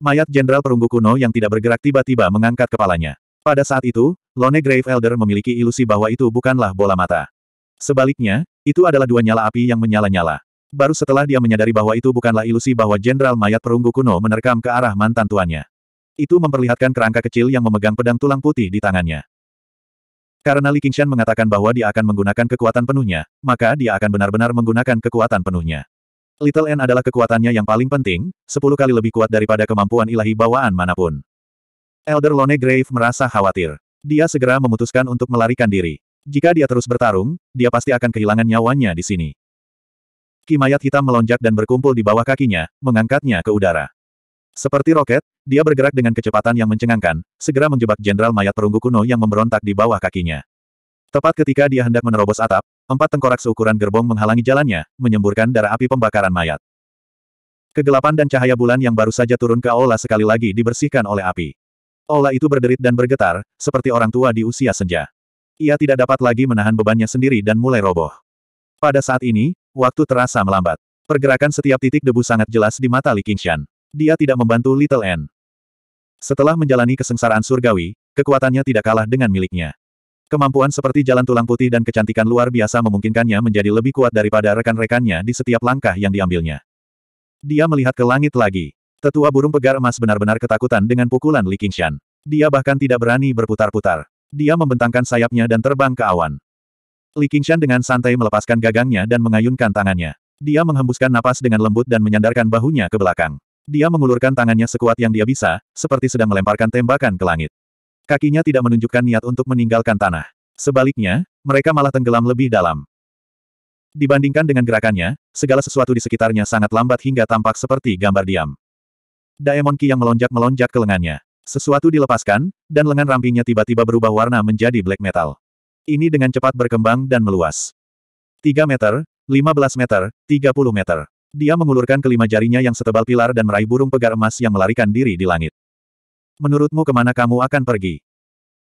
Mayat jenderal perunggu kuno yang tidak bergerak tiba-tiba mengangkat kepalanya. Pada saat itu, Lone Grave Elder memiliki ilusi bahwa itu bukanlah bola mata. Sebaliknya, itu adalah dua nyala api yang menyala-nyala. Baru setelah dia menyadari bahwa itu bukanlah ilusi bahwa jenderal mayat perunggu kuno menerkam ke arah mantan tuannya. Itu memperlihatkan kerangka kecil yang memegang pedang tulang putih di tangannya. Karena Li Qingshan mengatakan bahwa dia akan menggunakan kekuatan penuhnya, maka dia akan benar-benar menggunakan kekuatan penuhnya. Little N adalah kekuatannya yang paling penting, sepuluh kali lebih kuat daripada kemampuan ilahi bawaan manapun. Elder Lone Grave merasa khawatir. Dia segera memutuskan untuk melarikan diri. Jika dia terus bertarung, dia pasti akan kehilangan nyawanya di sini. Kimayat hitam melonjak dan berkumpul di bawah kakinya, mengangkatnya ke udara. Seperti roket, dia bergerak dengan kecepatan yang mencengangkan, segera menjebak jenderal mayat perunggu kuno yang memberontak di bawah kakinya. Tepat ketika dia hendak menerobos atap, empat tengkorak seukuran gerbong menghalangi jalannya, menyemburkan darah api pembakaran mayat. Kegelapan dan cahaya bulan yang baru saja turun ke aula sekali lagi dibersihkan oleh api. Aula itu berderit dan bergetar, seperti orang tua di usia senja. Ia tidak dapat lagi menahan bebannya sendiri dan mulai roboh. Pada saat ini, waktu terasa melambat. Pergerakan setiap titik debu sangat jelas di mata Li Qingshan. Dia tidak membantu Little N. Setelah menjalani kesengsaraan surgawi, kekuatannya tidak kalah dengan miliknya. Kemampuan seperti jalan tulang putih dan kecantikan luar biasa memungkinkannya menjadi lebih kuat daripada rekan-rekannya di setiap langkah yang diambilnya. Dia melihat ke langit lagi. Tetua burung pegar emas benar-benar ketakutan dengan pukulan Li Qingshan. Dia bahkan tidak berani berputar-putar. Dia membentangkan sayapnya dan terbang ke awan. Li Qingshan dengan santai melepaskan gagangnya dan mengayunkan tangannya. Dia menghembuskan napas dengan lembut dan menyandarkan bahunya ke belakang. Dia mengulurkan tangannya sekuat yang dia bisa, seperti sedang melemparkan tembakan ke langit. Kakinya tidak menunjukkan niat untuk meninggalkan tanah. Sebaliknya, mereka malah tenggelam lebih dalam. Dibandingkan dengan gerakannya, segala sesuatu di sekitarnya sangat lambat hingga tampak seperti gambar diam. Daemon Ki yang melonjak-melonjak ke lengannya. Sesuatu dilepaskan, dan lengan rampingnya tiba-tiba berubah warna menjadi black metal. Ini dengan cepat berkembang dan meluas. 3 meter, 15 meter, 30 meter. Dia mengulurkan kelima jarinya yang setebal pilar dan meraih burung pegar emas yang melarikan diri di langit. Menurutmu kemana kamu akan pergi?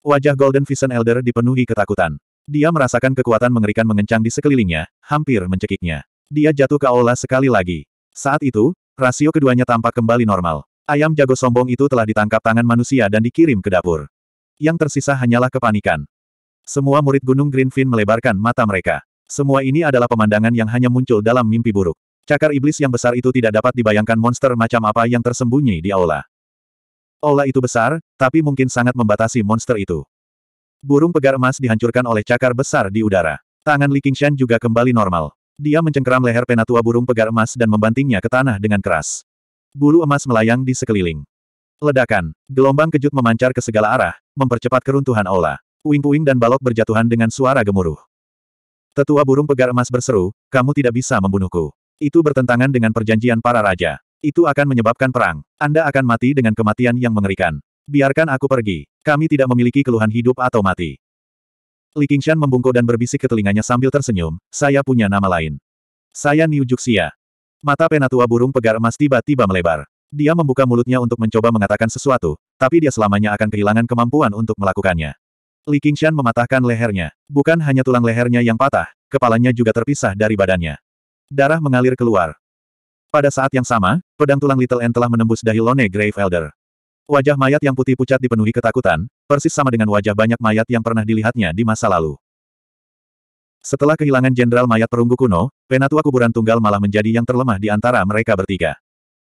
Wajah Golden Vision Elder dipenuhi ketakutan. Dia merasakan kekuatan mengerikan mengencang di sekelilingnya, hampir mencekiknya. Dia jatuh ke aula sekali lagi. Saat itu, rasio keduanya tampak kembali normal. Ayam jago sombong itu telah ditangkap tangan manusia dan dikirim ke dapur. Yang tersisa hanyalah kepanikan. Semua murid Gunung Greenfin melebarkan mata mereka. Semua ini adalah pemandangan yang hanya muncul dalam mimpi buruk. Cakar iblis yang besar itu tidak dapat dibayangkan monster macam apa yang tersembunyi di aula. Aula itu besar, tapi mungkin sangat membatasi monster itu. Burung pegar emas dihancurkan oleh cakar besar di udara. Tangan Li Qingshan juga kembali normal. Dia mencengkeram leher penatua burung pegar emas dan membantingnya ke tanah dengan keras. Bulu emas melayang di sekeliling. Ledakan, gelombang kejut memancar ke segala arah, mempercepat keruntuhan aula. Puing-puing dan balok berjatuhan dengan suara gemuruh. Tetua burung pegar emas berseru, kamu tidak bisa membunuhku. Itu bertentangan dengan perjanjian para raja. Itu akan menyebabkan perang. Anda akan mati dengan kematian yang mengerikan. Biarkan aku pergi. Kami tidak memiliki keluhan hidup atau mati. Li Qingshan membungkuk dan berbisik ke telinganya sambil tersenyum, saya punya nama lain. Saya Niu Juxia. Mata penatua burung pegar emas tiba-tiba melebar. Dia membuka mulutnya untuk mencoba mengatakan sesuatu, tapi dia selamanya akan kehilangan kemampuan untuk melakukannya. Li Qingshan mematahkan lehernya. Bukan hanya tulang lehernya yang patah, kepalanya juga terpisah dari badannya. Darah mengalir keluar. Pada saat yang sama, pedang tulang Little N telah menembus dahi Lone Grave Elder. Wajah mayat yang putih pucat dipenuhi ketakutan, persis sama dengan wajah banyak mayat yang pernah dilihatnya di masa lalu. Setelah kehilangan jenderal mayat perunggu kuno, penatua kuburan tunggal malah menjadi yang terlemah di antara mereka bertiga.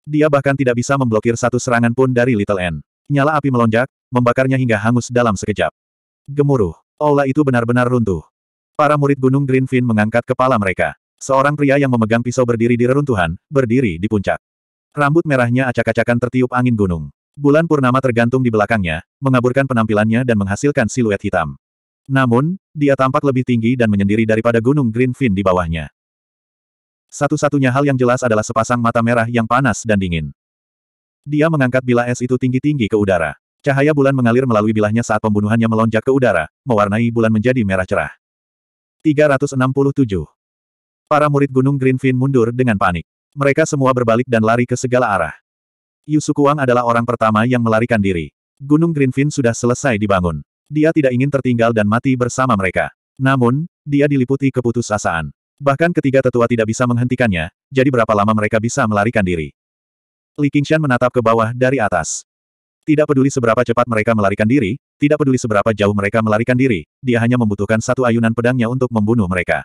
Dia bahkan tidak bisa memblokir satu serangan pun dari Little N. Nyala api melonjak, membakarnya hingga hangus dalam sekejap. Gemuruh. Aula itu benar-benar runtuh. Para murid Gunung Greenfin mengangkat kepala mereka. Seorang pria yang memegang pisau berdiri di reruntuhan, berdiri di puncak. Rambut merahnya acak-acakan tertiup angin gunung. Bulan purnama tergantung di belakangnya, mengaburkan penampilannya dan menghasilkan siluet hitam. Namun, dia tampak lebih tinggi dan menyendiri daripada gunung Greenfin di bawahnya. Satu-satunya hal yang jelas adalah sepasang mata merah yang panas dan dingin. Dia mengangkat bilah es itu tinggi-tinggi ke udara. Cahaya bulan mengalir melalui bilahnya saat pembunuhannya melonjak ke udara, mewarnai bulan menjadi merah cerah. 367 Para murid Gunung Greenfin mundur dengan panik. Mereka semua berbalik dan lari ke segala arah. Yusu Wang adalah orang pertama yang melarikan diri. Gunung Greenfin sudah selesai dibangun. Dia tidak ingin tertinggal dan mati bersama mereka. Namun, dia diliputi keputusasaan. Bahkan ketiga tetua tidak bisa menghentikannya, jadi berapa lama mereka bisa melarikan diri. Li Qingshan menatap ke bawah dari atas. Tidak peduli seberapa cepat mereka melarikan diri, tidak peduli seberapa jauh mereka melarikan diri, dia hanya membutuhkan satu ayunan pedangnya untuk membunuh mereka.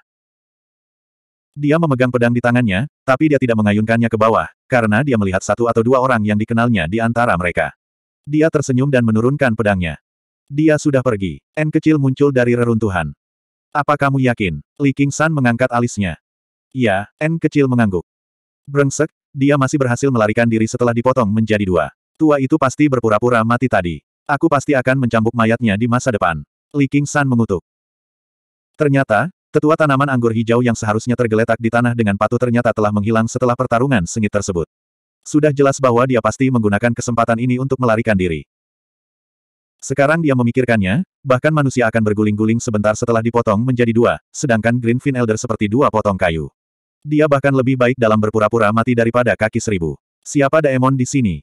Dia memegang pedang di tangannya, tapi dia tidak mengayunkannya ke bawah, karena dia melihat satu atau dua orang yang dikenalnya di antara mereka. Dia tersenyum dan menurunkan pedangnya. Dia sudah pergi. N kecil muncul dari reruntuhan. Apa kamu yakin? Li King San mengangkat alisnya. Ya, N kecil mengangguk. Brengsek, dia masih berhasil melarikan diri setelah dipotong menjadi dua. Tua itu pasti berpura-pura mati tadi. Aku pasti akan mencambuk mayatnya di masa depan. Li King San mengutuk. Ternyata, Tetua tanaman anggur hijau yang seharusnya tergeletak di tanah dengan patuh ternyata telah menghilang setelah pertarungan sengit tersebut. Sudah jelas bahwa dia pasti menggunakan kesempatan ini untuk melarikan diri. Sekarang dia memikirkannya, bahkan manusia akan berguling-guling sebentar setelah dipotong menjadi dua, sedangkan Greenfin Elder seperti dua potong kayu. Dia bahkan lebih baik dalam berpura-pura mati daripada kaki seribu. Siapa Daemon di sini?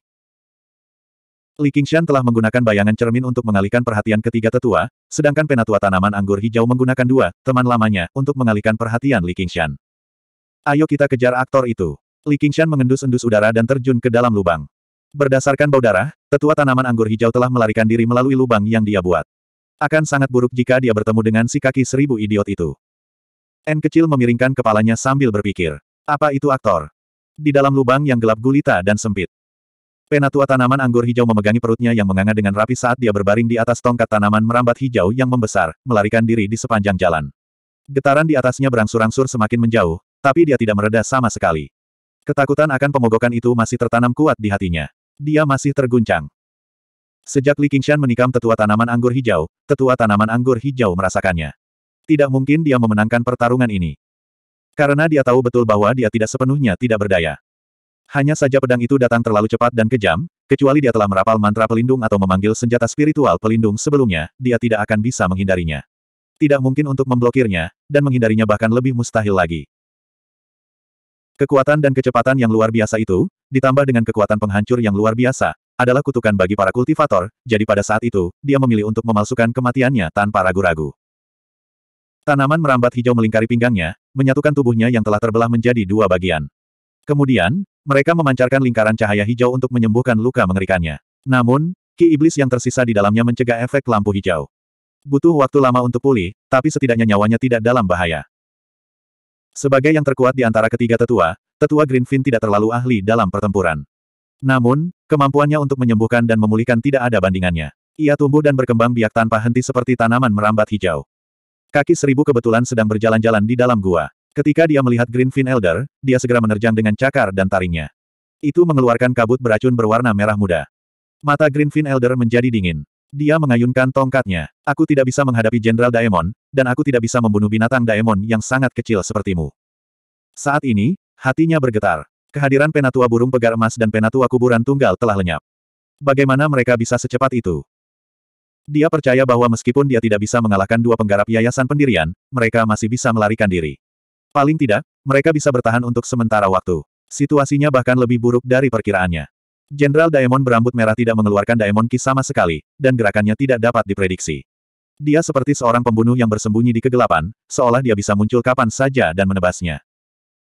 Li Qingshan telah menggunakan bayangan cermin untuk mengalihkan perhatian ketiga tetua, sedangkan penatua tanaman anggur hijau menggunakan dua teman lamanya untuk mengalihkan perhatian Li Qingshan. Ayo kita kejar aktor itu. Li Qingshan mengendus-endus udara dan terjun ke dalam lubang. Berdasarkan bau darah, tetua tanaman anggur hijau telah melarikan diri melalui lubang yang dia buat. Akan sangat buruk jika dia bertemu dengan si kaki seribu idiot itu. N kecil memiringkan kepalanya sambil berpikir. Apa itu aktor? Di dalam lubang yang gelap gulita dan sempit. Penatua tanaman anggur hijau memegangi perutnya yang menganga dengan rapi saat dia berbaring di atas tongkat tanaman merambat hijau yang membesar, melarikan diri di sepanjang jalan. Getaran di atasnya berangsur-angsur semakin menjauh, tapi dia tidak mereda sama sekali. Ketakutan akan pemogokan itu masih tertanam kuat di hatinya. Dia masih terguncang. Sejak Li Qingshan menikam tetua tanaman anggur hijau, tetua tanaman anggur hijau merasakannya. Tidak mungkin dia memenangkan pertarungan ini. Karena dia tahu betul bahwa dia tidak sepenuhnya tidak berdaya. Hanya saja pedang itu datang terlalu cepat dan kejam, kecuali dia telah merapal mantra pelindung atau memanggil senjata spiritual pelindung sebelumnya, dia tidak akan bisa menghindarinya. Tidak mungkin untuk memblokirnya, dan menghindarinya bahkan lebih mustahil lagi. Kekuatan dan kecepatan yang luar biasa itu, ditambah dengan kekuatan penghancur yang luar biasa, adalah kutukan bagi para kultivator, jadi pada saat itu, dia memilih untuk memalsukan kematiannya tanpa ragu-ragu. Tanaman merambat hijau melingkari pinggangnya, menyatukan tubuhnya yang telah terbelah menjadi dua bagian. Kemudian, mereka memancarkan lingkaran cahaya hijau untuk menyembuhkan luka mengerikannya. Namun, ki iblis yang tersisa di dalamnya mencegah efek lampu hijau. Butuh waktu lama untuk pulih, tapi setidaknya nyawanya tidak dalam bahaya. Sebagai yang terkuat di antara ketiga tetua, tetua Greenfin tidak terlalu ahli dalam pertempuran. Namun, kemampuannya untuk menyembuhkan dan memulihkan tidak ada bandingannya. Ia tumbuh dan berkembang biak tanpa henti seperti tanaman merambat hijau. Kaki seribu kebetulan sedang berjalan-jalan di dalam gua. Ketika dia melihat Greenfin Elder, dia segera menerjang dengan cakar dan taringnya. Itu mengeluarkan kabut beracun berwarna merah muda. Mata Greenfin Elder menjadi dingin. Dia mengayunkan tongkatnya. Aku tidak bisa menghadapi Jenderal Daemon, dan aku tidak bisa membunuh binatang Daemon yang sangat kecil sepertimu. Saat ini, hatinya bergetar. Kehadiran Penatua Burung Pegar Emas dan Penatua Kuburan Tunggal telah lenyap. Bagaimana mereka bisa secepat itu? Dia percaya bahwa meskipun dia tidak bisa mengalahkan dua penggarap yayasan pendirian, mereka masih bisa melarikan diri. Paling tidak, mereka bisa bertahan untuk sementara waktu. Situasinya bahkan lebih buruk dari perkiraannya. Jenderal Daemon berambut merah tidak mengeluarkan Daemon Ki sama sekali, dan gerakannya tidak dapat diprediksi. Dia seperti seorang pembunuh yang bersembunyi di kegelapan, seolah dia bisa muncul kapan saja dan menebasnya.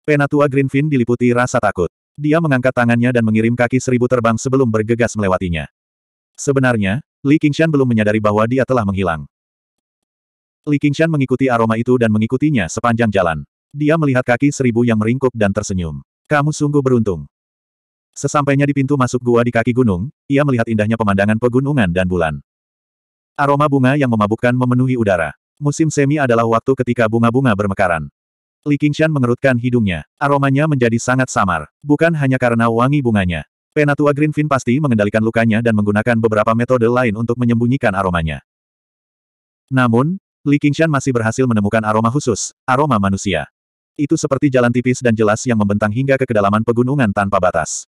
Penatua Greenfin diliputi rasa takut. Dia mengangkat tangannya dan mengirim kaki seribu terbang sebelum bergegas melewatinya. Sebenarnya, Li Qingshan belum menyadari bahwa dia telah menghilang. Li Qingshan mengikuti aroma itu dan mengikutinya sepanjang jalan. Dia melihat kaki seribu yang meringkuk dan tersenyum. Kamu sungguh beruntung. Sesampainya di pintu masuk gua di kaki gunung, ia melihat indahnya pemandangan pegunungan dan bulan. Aroma bunga yang memabukkan memenuhi udara. Musim semi adalah waktu ketika bunga-bunga bermekaran. Li Qingshan mengerutkan hidungnya. Aromanya menjadi sangat samar. Bukan hanya karena wangi bunganya. Penatua Greenfin pasti mengendalikan lukanya dan menggunakan beberapa metode lain untuk menyembunyikan aromanya. Namun, Li Qingshan masih berhasil menemukan aroma khusus, aroma manusia. Itu seperti jalan tipis dan jelas yang membentang hingga ke kedalaman pegunungan tanpa batas.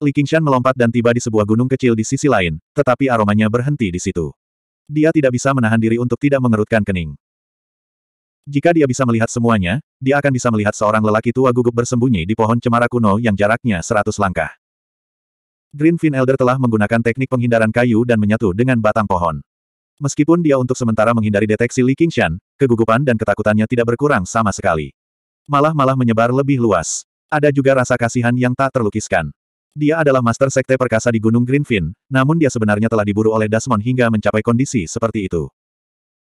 Li Qingshan melompat dan tiba di sebuah gunung kecil di sisi lain, tetapi aromanya berhenti di situ. Dia tidak bisa menahan diri untuk tidak mengerutkan kening. Jika dia bisa melihat semuanya, dia akan bisa melihat seorang lelaki tua gugup bersembunyi di pohon cemara kuno yang jaraknya seratus langkah. Greenfin Elder telah menggunakan teknik penghindaran kayu dan menyatu dengan batang pohon. Meskipun dia untuk sementara menghindari deteksi Li Qingshan, kegugupan dan ketakutannya tidak berkurang sama sekali. Malah-malah menyebar lebih luas. Ada juga rasa kasihan yang tak terlukiskan. Dia adalah master sekte perkasa di Gunung Greenfin, namun dia sebenarnya telah diburu oleh Dasmon hingga mencapai kondisi seperti itu.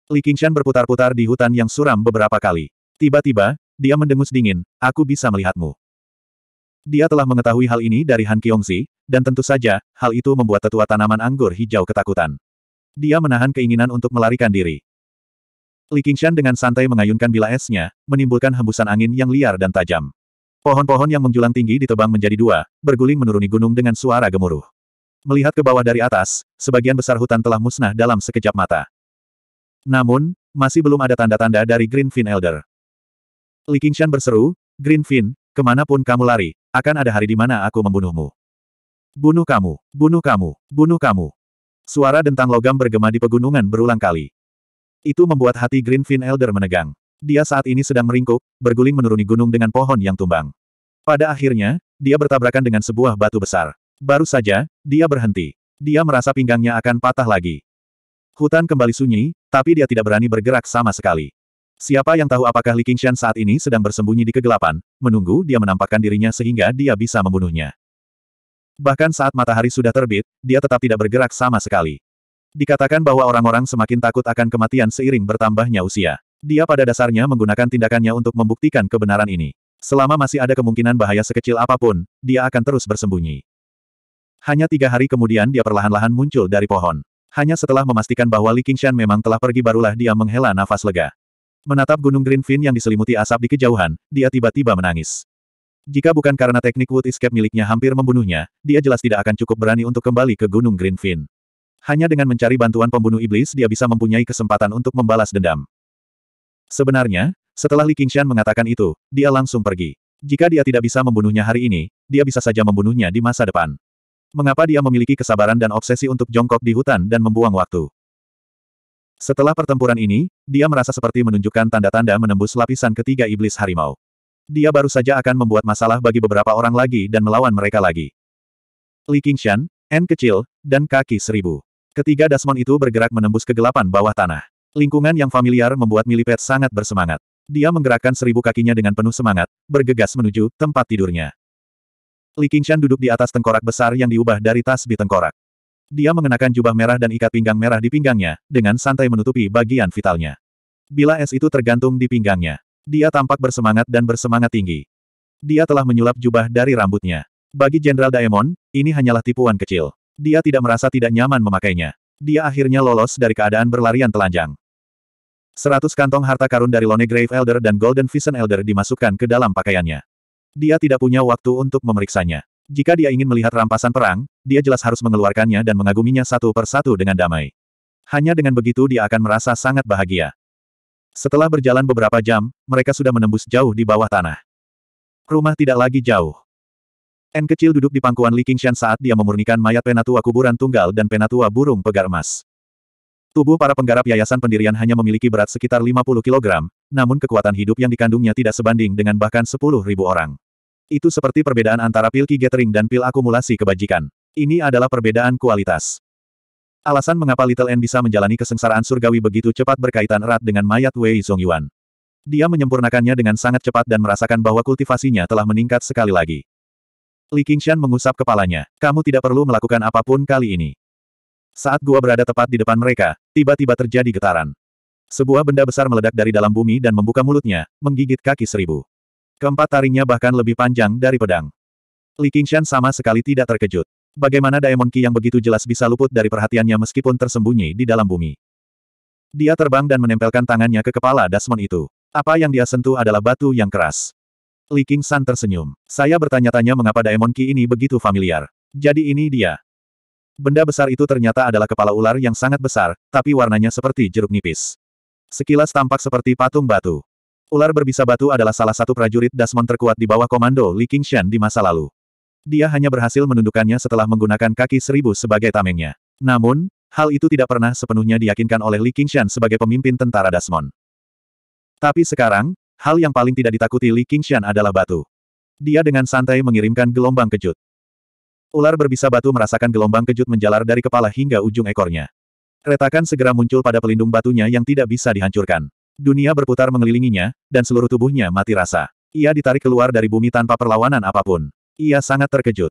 Li Qingshan berputar-putar di hutan yang suram beberapa kali. Tiba-tiba, dia mendengus dingin, aku bisa melihatmu. Dia telah mengetahui hal ini dari Han Kiongzi, dan tentu saja, hal itu membuat tetua tanaman anggur hijau ketakutan. Dia menahan keinginan untuk melarikan diri. Li Qingshan dengan santai mengayunkan bila esnya, menimbulkan hembusan angin yang liar dan tajam. Pohon-pohon yang menjulang tinggi ditebang menjadi dua, berguling menuruni gunung dengan suara gemuruh. Melihat ke bawah dari atas, sebagian besar hutan telah musnah dalam sekejap mata. Namun, masih belum ada tanda-tanda dari Greenfin Elder. Li Qingshan berseru, Greenfin, kemanapun kamu lari, akan ada hari di mana aku membunuhmu. Bunuh kamu, bunuh kamu, bunuh kamu. Suara dentang logam bergema di pegunungan berulang kali. Itu membuat hati Greenfin Elder menegang. Dia saat ini sedang meringkuk, berguling menuruni gunung dengan pohon yang tumbang. Pada akhirnya, dia bertabrakan dengan sebuah batu besar. Baru saja, dia berhenti. Dia merasa pinggangnya akan patah lagi. Hutan kembali sunyi, tapi dia tidak berani bergerak sama sekali. Siapa yang tahu apakah Li Qingshan saat ini sedang bersembunyi di kegelapan, menunggu dia menampakkan dirinya sehingga dia bisa membunuhnya. Bahkan saat matahari sudah terbit, dia tetap tidak bergerak sama sekali. Dikatakan bahwa orang-orang semakin takut akan kematian seiring bertambahnya usia. Dia pada dasarnya menggunakan tindakannya untuk membuktikan kebenaran ini. Selama masih ada kemungkinan bahaya sekecil apapun, dia akan terus bersembunyi. Hanya tiga hari kemudian dia perlahan-lahan muncul dari pohon. Hanya setelah memastikan bahwa Li Qingshan memang telah pergi barulah dia menghela nafas lega. Menatap gunung Greenfin yang diselimuti asap di kejauhan, dia tiba-tiba menangis. Jika bukan karena teknik Wood Escape miliknya hampir membunuhnya, dia jelas tidak akan cukup berani untuk kembali ke Gunung Greenfin. Hanya dengan mencari bantuan pembunuh iblis dia bisa mempunyai kesempatan untuk membalas dendam. Sebenarnya, setelah Li Qingshan mengatakan itu, dia langsung pergi. Jika dia tidak bisa membunuhnya hari ini, dia bisa saja membunuhnya di masa depan. Mengapa dia memiliki kesabaran dan obsesi untuk jongkok di hutan dan membuang waktu? Setelah pertempuran ini, dia merasa seperti menunjukkan tanda-tanda menembus lapisan ketiga iblis harimau dia baru saja akan membuat masalah bagi beberapa orang lagi dan melawan mereka lagi. Li Qingshan, N kecil, dan kaki seribu. Ketiga Dasmon itu bergerak menembus kegelapan bawah tanah. Lingkungan yang familiar membuat Milipet sangat bersemangat. Dia menggerakkan seribu kakinya dengan penuh semangat, bergegas menuju tempat tidurnya. Li Qingshan duduk di atas tengkorak besar yang diubah dari tas di tengkorak. Dia mengenakan jubah merah dan ikat pinggang merah di pinggangnya, dengan santai menutupi bagian vitalnya. Bila es itu tergantung di pinggangnya, dia tampak bersemangat dan bersemangat tinggi. Dia telah menyulap jubah dari rambutnya. Bagi Jenderal Daemon, ini hanyalah tipuan kecil. Dia tidak merasa tidak nyaman memakainya. Dia akhirnya lolos dari keadaan berlarian telanjang. Seratus kantong harta karun dari Lone Grave Elder dan Golden Vision Elder dimasukkan ke dalam pakaiannya. Dia tidak punya waktu untuk memeriksanya. Jika dia ingin melihat rampasan perang, dia jelas harus mengeluarkannya dan mengaguminya satu persatu dengan damai. Hanya dengan begitu dia akan merasa sangat bahagia. Setelah berjalan beberapa jam, mereka sudah menembus jauh di bawah tanah. Rumah tidak lagi jauh. N kecil duduk di pangkuan Li Qingshan saat dia memurnikan mayat penatua kuburan tunggal dan penatua burung pegar emas. Tubuh para penggarap yayasan pendirian hanya memiliki berat sekitar 50 kg, namun kekuatan hidup yang dikandungnya tidak sebanding dengan bahkan 10.000 orang. Itu seperti perbedaan antara pil Ki Gathering dan pil akumulasi kebajikan. Ini adalah perbedaan kualitas. Alasan mengapa Little N bisa menjalani kesengsaraan surgawi begitu cepat berkaitan erat dengan mayat Wei Zongyuan. Dia menyempurnakannya dengan sangat cepat dan merasakan bahwa kultivasinya telah meningkat sekali lagi. Li Qingshan mengusap kepalanya. Kamu tidak perlu melakukan apapun kali ini. Saat gua berada tepat di depan mereka, tiba-tiba terjadi getaran. Sebuah benda besar meledak dari dalam bumi dan membuka mulutnya, menggigit kaki seribu. Keempat taringnya bahkan lebih panjang dari pedang. Li Qingshan sama sekali tidak terkejut. Bagaimana Daemon Ki yang begitu jelas bisa luput dari perhatiannya meskipun tersembunyi di dalam bumi. Dia terbang dan menempelkan tangannya ke kepala Dasmon itu. Apa yang dia sentuh adalah batu yang keras. Li King San tersenyum. Saya bertanya-tanya mengapa Daemon Ki ini begitu familiar. Jadi ini dia. Benda besar itu ternyata adalah kepala ular yang sangat besar, tapi warnanya seperti jeruk nipis. Sekilas tampak seperti patung batu. Ular berbisa batu adalah salah satu prajurit Dasmon terkuat di bawah komando Li Qingshan di masa lalu. Dia hanya berhasil menundukkannya setelah menggunakan kaki seribu sebagai tamengnya. Namun, hal itu tidak pernah sepenuhnya diyakinkan oleh Li Qingshan sebagai pemimpin tentara Dasmon. Tapi sekarang, hal yang paling tidak ditakuti Li Qingshan adalah batu. Dia dengan santai mengirimkan gelombang kejut. Ular berbisa batu merasakan gelombang kejut menjalar dari kepala hingga ujung ekornya. Retakan segera muncul pada pelindung batunya yang tidak bisa dihancurkan. Dunia berputar mengelilinginya, dan seluruh tubuhnya mati rasa. Ia ditarik keluar dari bumi tanpa perlawanan apapun. Ia sangat terkejut.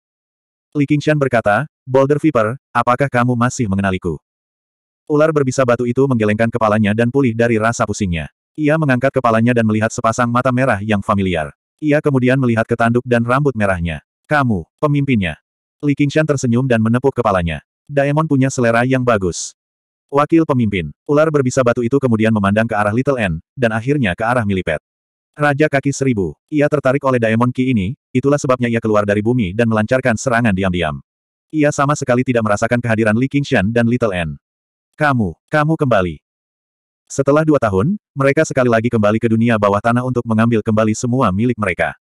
Li Qingshan berkata, Boulder Viper, apakah kamu masih mengenaliku? Ular berbisa batu itu menggelengkan kepalanya dan pulih dari rasa pusingnya. Ia mengangkat kepalanya dan melihat sepasang mata merah yang familiar. Ia kemudian melihat ketanduk dan rambut merahnya. Kamu, pemimpinnya. Li Qingshan tersenyum dan menepuk kepalanya. Daemon punya selera yang bagus. Wakil pemimpin, ular berbisa batu itu kemudian memandang ke arah Little N, dan akhirnya ke arah Milipet. Raja kaki seribu. Ia tertarik oleh Daemon Ki ini, itulah sebabnya ia keluar dari bumi dan melancarkan serangan diam-diam. Ia sama sekali tidak merasakan kehadiran Li Qingshan dan Little N. Kamu, kamu kembali. Setelah dua tahun, mereka sekali lagi kembali ke dunia bawah tanah untuk mengambil kembali semua milik mereka.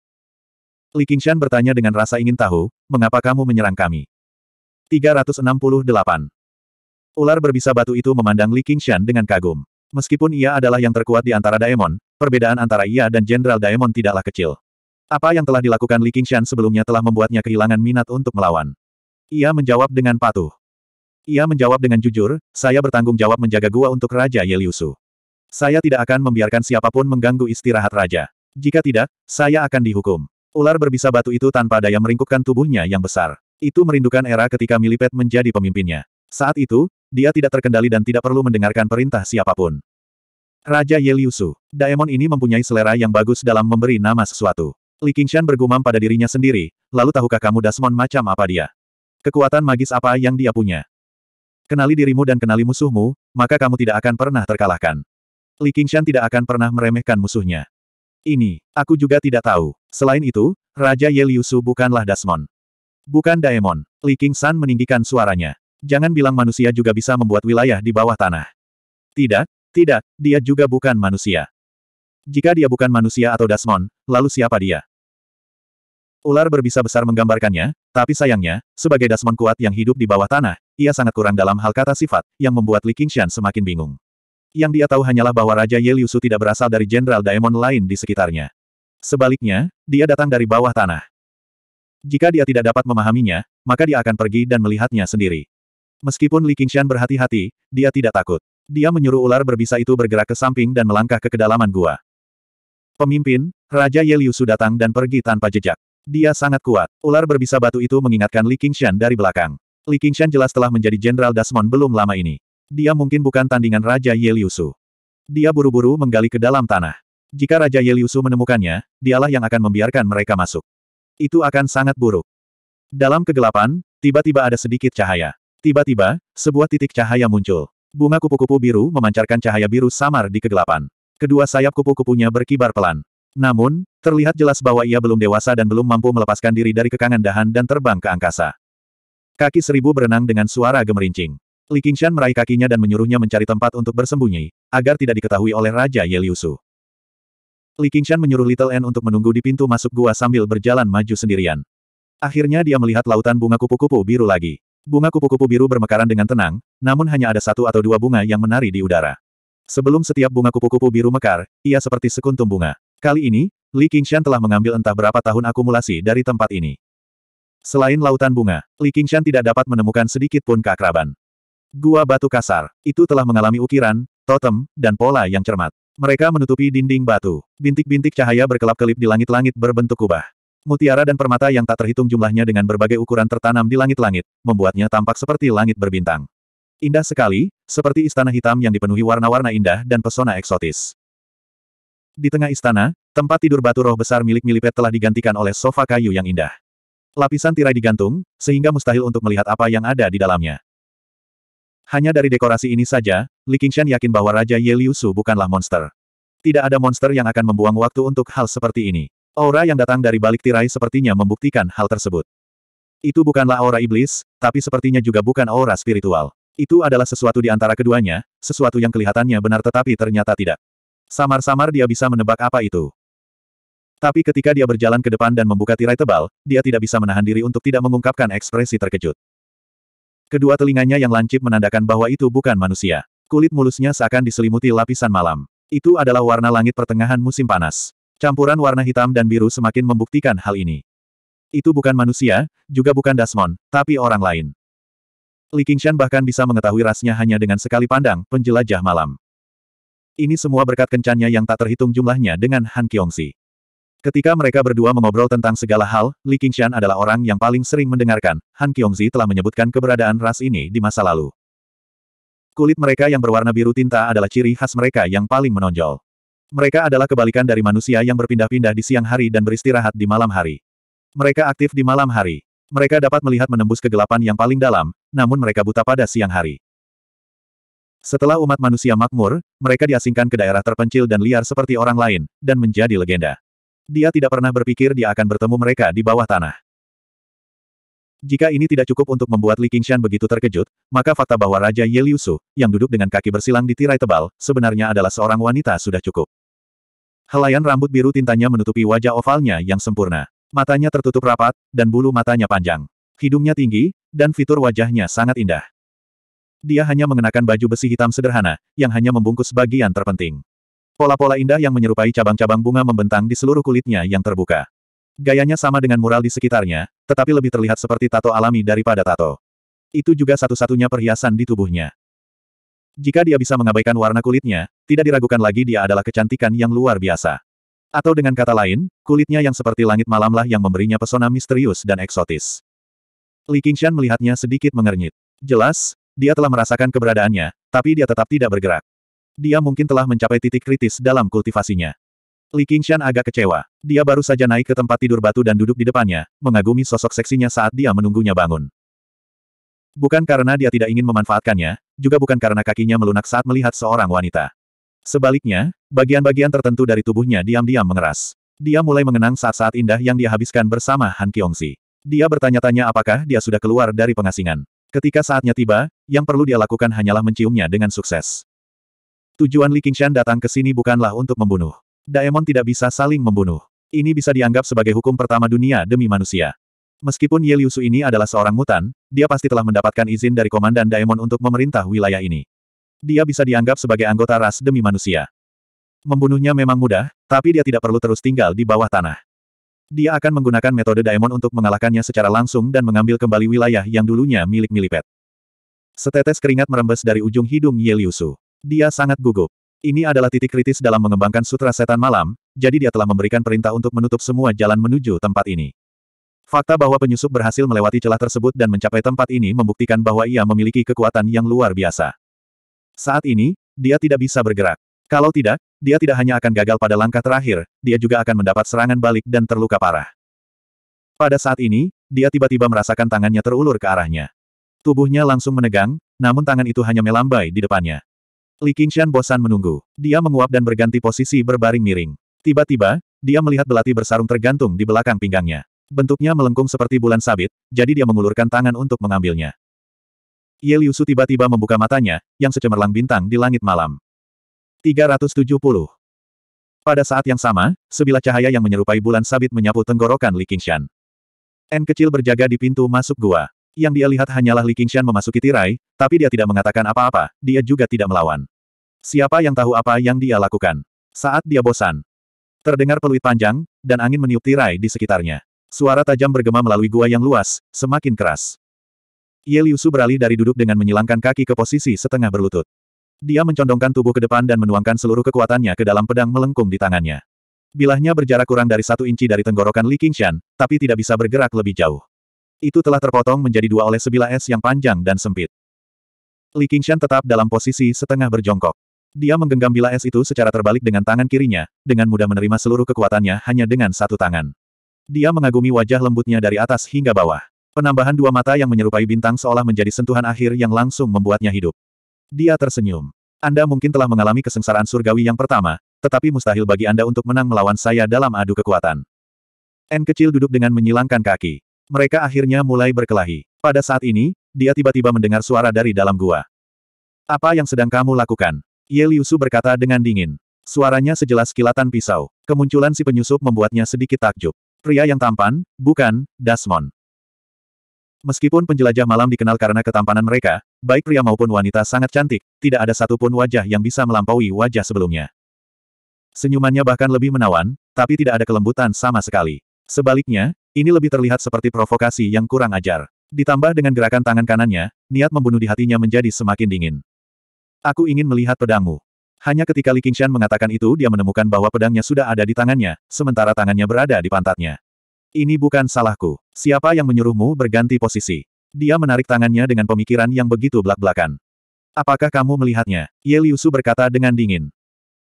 Li Qingshan bertanya dengan rasa ingin tahu, mengapa kamu menyerang kami? 368. Ular berbisa batu itu memandang Li Qingshan dengan kagum. Meskipun ia adalah yang terkuat di antara Daemon, Perbedaan antara ia dan Jenderal Daemon tidaklah kecil. Apa yang telah dilakukan Li Qingshan sebelumnya telah membuatnya kehilangan minat untuk melawan. Ia menjawab dengan patuh. Ia menjawab dengan jujur, saya bertanggung jawab menjaga gua untuk Raja Yeliusu. Saya tidak akan membiarkan siapapun mengganggu istirahat Raja. Jika tidak, saya akan dihukum. Ular berbisa batu itu tanpa daya meringkukkan tubuhnya yang besar. Itu merindukan era ketika Milipet menjadi pemimpinnya. Saat itu, dia tidak terkendali dan tidak perlu mendengarkan perintah siapapun. Raja Yeliusu, Liu Daemon ini mempunyai selera yang bagus dalam memberi nama sesuatu. Li Qingshan bergumam pada dirinya sendiri, lalu tahukah kamu Dasmon macam apa dia? Kekuatan magis apa yang dia punya? Kenali dirimu dan kenali musuhmu, maka kamu tidak akan pernah terkalahkan. Li Qingshan tidak akan pernah meremehkan musuhnya. Ini, aku juga tidak tahu. Selain itu, Raja Yeliusu bukanlah Dasmon. Bukan Daemon. Li Qingshan meninggikan suaranya. Jangan bilang manusia juga bisa membuat wilayah di bawah tanah. Tidak, tidak, dia juga bukan manusia. Jika dia bukan manusia atau Dasmon, lalu siapa dia? Ular berbisa besar menggambarkannya, tapi sayangnya, sebagai Dasmon kuat yang hidup di bawah tanah, ia sangat kurang dalam hal kata sifat, yang membuat Li Qingshan semakin bingung. Yang dia tahu hanyalah bahwa Raja Ye Su tidak berasal dari Jenderal Daemon lain di sekitarnya. Sebaliknya, dia datang dari bawah tanah. Jika dia tidak dapat memahaminya, maka dia akan pergi dan melihatnya sendiri. Meskipun Li Qingshan berhati-hati, dia tidak takut. Dia menyuruh ular berbisa itu bergerak ke samping dan melangkah ke kedalaman gua. Pemimpin, Raja Yeliusu datang dan pergi tanpa jejak. Dia sangat kuat. Ular berbisa batu itu mengingatkan Li Qingshan dari belakang. Li Qingshan jelas telah menjadi Jenderal Dasmon belum lama ini. Dia mungkin bukan tandingan Raja Yeliusu. Dia buru-buru menggali ke dalam tanah. Jika Raja Yeliusu menemukannya, dialah yang akan membiarkan mereka masuk. Itu akan sangat buruk. Dalam kegelapan, tiba-tiba ada sedikit cahaya. Tiba-tiba, sebuah titik cahaya muncul. Bunga kupu-kupu biru memancarkan cahaya biru samar di kegelapan. Kedua sayap kupu-kupunya berkibar pelan. Namun, terlihat jelas bahwa ia belum dewasa dan belum mampu melepaskan diri dari kekangan dahan dan terbang ke angkasa. Kaki seribu berenang dengan suara gemerincing. Li Qingshan meraih kakinya dan menyuruhnya mencari tempat untuk bersembunyi, agar tidak diketahui oleh Raja Yeliusu. Li Qingshan menyuruh Little N untuk menunggu di pintu masuk gua sambil berjalan maju sendirian. Akhirnya dia melihat lautan bunga kupu-kupu biru lagi. Bunga kupu-kupu biru bermekaran dengan tenang, namun hanya ada satu atau dua bunga yang menari di udara. Sebelum setiap bunga kupu-kupu biru mekar, ia seperti sekuntum bunga. Kali ini, Li Qingshan telah mengambil entah berapa tahun akumulasi dari tempat ini. Selain lautan bunga, Li Qingshan tidak dapat menemukan sedikit pun keakraban. Gua batu kasar, itu telah mengalami ukiran, totem, dan pola yang cermat. Mereka menutupi dinding batu. Bintik-bintik cahaya berkelap-kelip di langit-langit berbentuk kubah. Mutiara dan permata yang tak terhitung jumlahnya dengan berbagai ukuran tertanam di langit-langit, membuatnya tampak seperti langit berbintang. Indah sekali, seperti istana hitam yang dipenuhi warna-warna indah dan pesona eksotis. Di tengah istana, tempat tidur batu roh besar milik Milipet telah digantikan oleh sofa kayu yang indah. Lapisan tirai digantung, sehingga mustahil untuk melihat apa yang ada di dalamnya. Hanya dari dekorasi ini saja, Li Qingshan yakin bahwa Raja Ye Liu bukanlah monster. Tidak ada monster yang akan membuang waktu untuk hal seperti ini. Aura yang datang dari balik tirai sepertinya membuktikan hal tersebut. Itu bukanlah aura iblis, tapi sepertinya juga bukan aura spiritual. Itu adalah sesuatu di antara keduanya, sesuatu yang kelihatannya benar tetapi ternyata tidak. Samar-samar dia bisa menebak apa itu. Tapi ketika dia berjalan ke depan dan membuka tirai tebal, dia tidak bisa menahan diri untuk tidak mengungkapkan ekspresi terkejut. Kedua telinganya yang lancip menandakan bahwa itu bukan manusia. Kulit mulusnya seakan diselimuti lapisan malam. Itu adalah warna langit pertengahan musim panas. Campuran warna hitam dan biru semakin membuktikan hal ini. Itu bukan manusia, juga bukan Dasmon, tapi orang lain. Li Qingshan bahkan bisa mengetahui rasnya hanya dengan sekali pandang penjelajah malam. Ini semua berkat kencannya yang tak terhitung jumlahnya dengan Han Kiongsi. Ketika mereka berdua mengobrol tentang segala hal, Li Qingshan adalah orang yang paling sering mendengarkan. Han Kiongzi telah menyebutkan keberadaan ras ini di masa lalu. Kulit mereka yang berwarna biru tinta adalah ciri khas mereka yang paling menonjol. Mereka adalah kebalikan dari manusia yang berpindah-pindah di siang hari dan beristirahat di malam hari. Mereka aktif di malam hari. Mereka dapat melihat menembus kegelapan yang paling dalam, namun mereka buta pada siang hari. Setelah umat manusia makmur, mereka diasingkan ke daerah terpencil dan liar seperti orang lain, dan menjadi legenda. Dia tidak pernah berpikir dia akan bertemu mereka di bawah tanah. Jika ini tidak cukup untuk membuat Li Qingshan begitu terkejut, maka fakta bahwa Raja Ye Liusu, yang duduk dengan kaki bersilang di tirai tebal, sebenarnya adalah seorang wanita sudah cukup. Helaian rambut biru tintanya menutupi wajah ovalnya yang sempurna. Matanya tertutup rapat, dan bulu matanya panjang. Hidungnya tinggi, dan fitur wajahnya sangat indah. Dia hanya mengenakan baju besi hitam sederhana, yang hanya membungkus bagian terpenting. Pola-pola indah yang menyerupai cabang-cabang bunga membentang di seluruh kulitnya yang terbuka. Gayanya sama dengan mural di sekitarnya, tetapi lebih terlihat seperti tato alami daripada tato. Itu juga satu-satunya perhiasan di tubuhnya. Jika dia bisa mengabaikan warna kulitnya, tidak diragukan lagi dia adalah kecantikan yang luar biasa. Atau dengan kata lain, kulitnya yang seperti langit malamlah yang memberinya pesona misterius dan eksotis. Li Qingshan melihatnya sedikit mengernyit. Jelas, dia telah merasakan keberadaannya, tapi dia tetap tidak bergerak. Dia mungkin telah mencapai titik kritis dalam kultivasinya. Li Qingshan agak kecewa. Dia baru saja naik ke tempat tidur batu dan duduk di depannya, mengagumi sosok seksinya saat dia menunggunya bangun. Bukan karena dia tidak ingin memanfaatkannya, juga bukan karena kakinya melunak saat melihat seorang wanita. Sebaliknya, bagian-bagian tertentu dari tubuhnya diam-diam mengeras. Dia mulai mengenang saat-saat indah yang dia habiskan bersama Han Kyongsi. Dia bertanya-tanya apakah dia sudah keluar dari pengasingan. Ketika saatnya tiba, yang perlu dia lakukan hanyalah menciumnya dengan sukses. Tujuan Li Qingshan datang ke sini bukanlah untuk membunuh. Daemon tidak bisa saling membunuh. Ini bisa dianggap sebagai hukum pertama dunia demi manusia. Meskipun Ye Liusu ini adalah seorang mutan, dia pasti telah mendapatkan izin dari Komandan Daemon untuk memerintah wilayah ini. Dia bisa dianggap sebagai anggota ras demi manusia. Membunuhnya memang mudah, tapi dia tidak perlu terus tinggal di bawah tanah. Dia akan menggunakan metode Daemon untuk mengalahkannya secara langsung dan mengambil kembali wilayah yang dulunya milik Milipet. Setetes keringat merembes dari ujung hidung Ye Liusu. Dia sangat gugup. Ini adalah titik kritis dalam mengembangkan Sutra Setan Malam, jadi dia telah memberikan perintah untuk menutup semua jalan menuju tempat ini. Fakta bahwa penyusup berhasil melewati celah tersebut dan mencapai tempat ini membuktikan bahwa ia memiliki kekuatan yang luar biasa. Saat ini, dia tidak bisa bergerak. Kalau tidak, dia tidak hanya akan gagal pada langkah terakhir, dia juga akan mendapat serangan balik dan terluka parah. Pada saat ini, dia tiba-tiba merasakan tangannya terulur ke arahnya. Tubuhnya langsung menegang, namun tangan itu hanya melambai di depannya. Li Qingshan bosan menunggu. Dia menguap dan berganti posisi berbaring miring. Tiba-tiba, dia melihat belati bersarung tergantung di belakang pinggangnya. Bentuknya melengkung seperti bulan sabit, jadi dia mengulurkan tangan untuk mengambilnya. Ye Liusu tiba-tiba membuka matanya, yang secemerlang bintang di langit malam. 370. Pada saat yang sama, sebilah cahaya yang menyerupai bulan sabit menyapu tenggorokan Li Qingshan. N kecil berjaga di pintu masuk gua. Yang dia lihat hanyalah Li Qingshan memasuki tirai, tapi dia tidak mengatakan apa-apa, dia juga tidak melawan. Siapa yang tahu apa yang dia lakukan? Saat dia bosan. Terdengar peluit panjang, dan angin meniup tirai di sekitarnya. Suara tajam bergema melalui gua yang luas, semakin keras. Ye Liusu beralih dari duduk dengan menyilangkan kaki ke posisi setengah berlutut. Dia mencondongkan tubuh ke depan dan menuangkan seluruh kekuatannya ke dalam pedang melengkung di tangannya. Bilahnya berjarak kurang dari satu inci dari tenggorokan Li Qingshan, tapi tidak bisa bergerak lebih jauh. Itu telah terpotong menjadi dua oleh sebilah es yang panjang dan sempit. Li Qingshan tetap dalam posisi setengah berjongkok. Dia menggenggam bilah es itu secara terbalik dengan tangan kirinya, dengan mudah menerima seluruh kekuatannya hanya dengan satu tangan. Dia mengagumi wajah lembutnya dari atas hingga bawah. Penambahan dua mata yang menyerupai bintang seolah menjadi sentuhan akhir yang langsung membuatnya hidup. Dia tersenyum. Anda mungkin telah mengalami kesengsaraan surgawi yang pertama, tetapi mustahil bagi Anda untuk menang melawan saya dalam adu kekuatan. N kecil duduk dengan menyilangkan kaki. Mereka akhirnya mulai berkelahi. Pada saat ini, dia tiba-tiba mendengar suara dari dalam gua. Apa yang sedang kamu lakukan? Ye Liusu berkata dengan dingin. Suaranya sejelas kilatan pisau. Kemunculan si penyusup membuatnya sedikit takjub. Pria yang tampan, bukan, Dasmon. Meskipun penjelajah malam dikenal karena ketampanan mereka, baik pria maupun wanita sangat cantik, tidak ada satupun wajah yang bisa melampaui wajah sebelumnya. Senyumannya bahkan lebih menawan, tapi tidak ada kelembutan sama sekali. Sebaliknya, ini lebih terlihat seperti provokasi yang kurang ajar. Ditambah dengan gerakan tangan kanannya, niat membunuh di hatinya menjadi semakin dingin. Aku ingin melihat pedangmu. Hanya ketika Li Qingshan mengatakan itu dia menemukan bahwa pedangnya sudah ada di tangannya, sementara tangannya berada di pantatnya. Ini bukan salahku. Siapa yang menyuruhmu berganti posisi? Dia menarik tangannya dengan pemikiran yang begitu belak-belakan. Apakah kamu melihatnya? Ye Liusu berkata dengan dingin.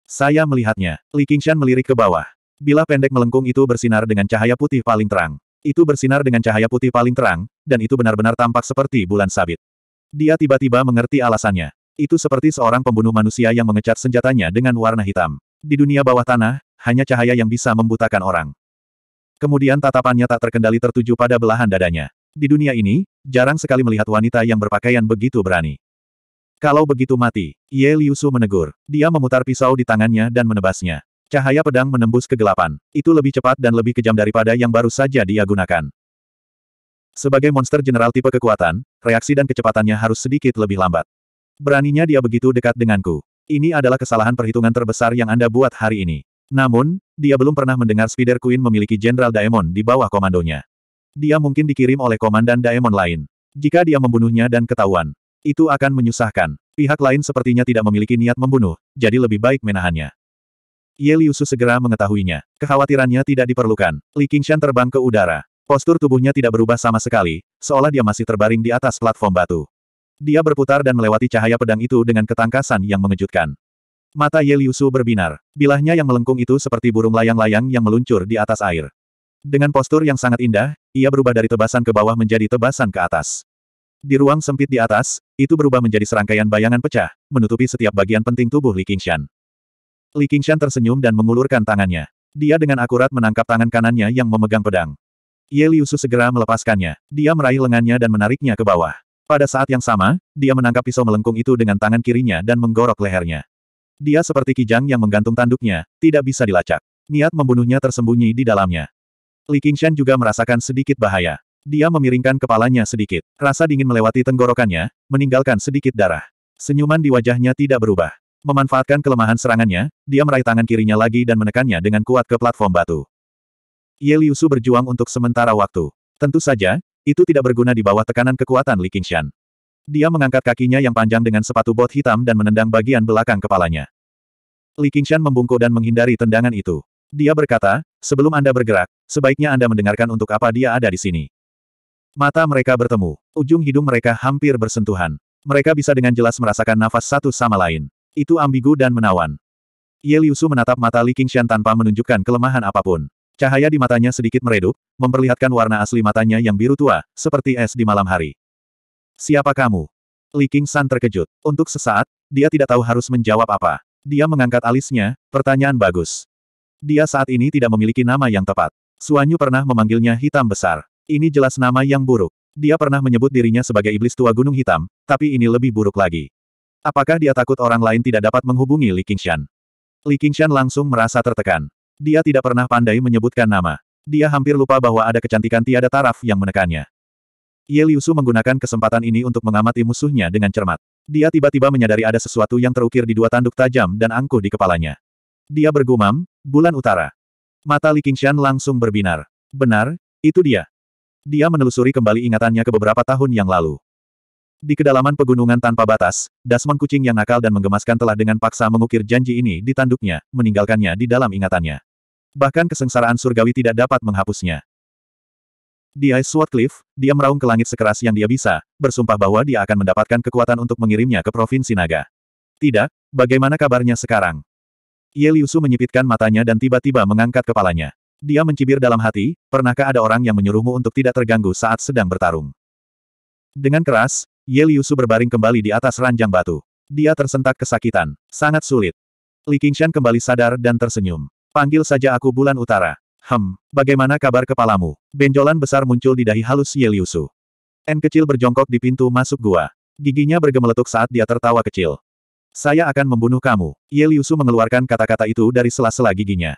Saya melihatnya. Li Qingshan melirik ke bawah. Bila pendek melengkung itu bersinar dengan cahaya putih paling terang. Itu bersinar dengan cahaya putih paling terang, dan itu benar-benar tampak seperti bulan sabit. Dia tiba-tiba mengerti alasannya. Itu seperti seorang pembunuh manusia yang mengecat senjatanya dengan warna hitam. Di dunia bawah tanah, hanya cahaya yang bisa membutakan orang. Kemudian tatapannya tak terkendali tertuju pada belahan dadanya. Di dunia ini, jarang sekali melihat wanita yang berpakaian begitu berani. Kalau begitu mati, Ye Liusu menegur. Dia memutar pisau di tangannya dan menebasnya. Cahaya pedang menembus kegelapan. Itu lebih cepat dan lebih kejam daripada yang baru saja dia gunakan. Sebagai monster general tipe kekuatan, reaksi dan kecepatannya harus sedikit lebih lambat. Beraninya dia begitu dekat denganku. Ini adalah kesalahan perhitungan terbesar yang Anda buat hari ini. Namun, dia belum pernah mendengar Spider Queen memiliki Jenderal Daemon di bawah komandonya. Dia mungkin dikirim oleh komandan Daemon lain. Jika dia membunuhnya dan ketahuan, itu akan menyusahkan. Pihak lain sepertinya tidak memiliki niat membunuh, jadi lebih baik menahannya. Ye Liusu segera mengetahuinya. Kekhawatirannya tidak diperlukan. Li Qingshan terbang ke udara. Postur tubuhnya tidak berubah sama sekali, seolah dia masih terbaring di atas platform batu. Dia berputar dan melewati cahaya pedang itu dengan ketangkasan yang mengejutkan. Mata Ye Liusu berbinar. Bilahnya yang melengkung itu seperti burung layang-layang yang meluncur di atas air. Dengan postur yang sangat indah, ia berubah dari tebasan ke bawah menjadi tebasan ke atas. Di ruang sempit di atas, itu berubah menjadi serangkaian bayangan pecah, menutupi setiap bagian penting tubuh Li Qingshan. Li Qingshan tersenyum dan mengulurkan tangannya. Dia dengan akurat menangkap tangan kanannya yang memegang pedang. Ye Liusu segera melepaskannya. Dia meraih lengannya dan menariknya ke bawah. Pada saat yang sama, dia menangkap pisau melengkung itu dengan tangan kirinya dan menggorok lehernya. Dia seperti kijang yang menggantung tanduknya, tidak bisa dilacak. Niat membunuhnya tersembunyi di dalamnya. Li Qingshan juga merasakan sedikit bahaya. Dia memiringkan kepalanya sedikit. Rasa dingin melewati tenggorokannya, meninggalkan sedikit darah. Senyuman di wajahnya tidak berubah. Memanfaatkan kelemahan serangannya, dia meraih tangan kirinya lagi dan menekannya dengan kuat ke platform batu. Ye Liusu berjuang untuk sementara waktu. Tentu saja, itu tidak berguna di bawah tekanan kekuatan Li Qingshan. Dia mengangkat kakinya yang panjang dengan sepatu bot hitam dan menendang bagian belakang kepalanya. Li Qingshan membungkuk dan menghindari tendangan itu. Dia berkata, sebelum Anda bergerak, sebaiknya Anda mendengarkan untuk apa dia ada di sini. Mata mereka bertemu, ujung hidung mereka hampir bersentuhan. Mereka bisa dengan jelas merasakan nafas satu sama lain. Itu ambigu dan menawan. Ye Liusu menatap mata Li Qingshan tanpa menunjukkan kelemahan apapun. Cahaya di matanya sedikit meredup, memperlihatkan warna asli matanya yang biru tua, seperti es di malam hari. Siapa kamu? Li King San terkejut. Untuk sesaat, dia tidak tahu harus menjawab apa. Dia mengangkat alisnya, pertanyaan bagus. Dia saat ini tidak memiliki nama yang tepat. Suanyu pernah memanggilnya hitam besar. Ini jelas nama yang buruk. Dia pernah menyebut dirinya sebagai iblis tua gunung hitam, tapi ini lebih buruk lagi. Apakah dia takut orang lain tidak dapat menghubungi Li Qingshan? Li Qingshan langsung merasa tertekan. Dia tidak pernah pandai menyebutkan nama. Dia hampir lupa bahwa ada kecantikan tiada taraf yang menekannya. Ye Liusu menggunakan kesempatan ini untuk mengamati musuhnya dengan cermat. Dia tiba-tiba menyadari ada sesuatu yang terukir di dua tanduk tajam dan angkuh di kepalanya. Dia bergumam, bulan utara. Mata Li Qingshan langsung berbinar. Benar, itu dia. Dia menelusuri kembali ingatannya ke beberapa tahun yang lalu. Di kedalaman pegunungan tanpa batas, Dasmon kucing yang nakal dan menggemaskan telah dengan paksa mengukir janji ini di tanduknya, meninggalkannya di dalam ingatannya bahkan kesengsaraan surgawi tidak dapat menghapusnya. Di Ice Sword Cliff, dia meraung ke langit sekeras yang dia bisa, bersumpah bahwa dia akan mendapatkan kekuatan untuk mengirimnya ke Provinsi Naga. Tidak, bagaimana kabarnya sekarang? Ye Liusu menyipitkan matanya dan tiba-tiba mengangkat kepalanya. Dia mencibir dalam hati, pernahkah ada orang yang menyuruhmu untuk tidak terganggu saat sedang bertarung? Dengan keras, Ye Liusu berbaring kembali di atas ranjang batu. Dia tersentak kesakitan. Sangat sulit. Li Qingshan kembali sadar dan tersenyum. Panggil saja aku bulan utara. Hem, bagaimana kabar kepalamu? Benjolan besar muncul di dahi halus Yeliusu. N kecil berjongkok di pintu masuk gua. Giginya bergemeletuk saat dia tertawa kecil. Saya akan membunuh kamu. Yeliusu mengeluarkan kata-kata itu dari sela-sela giginya.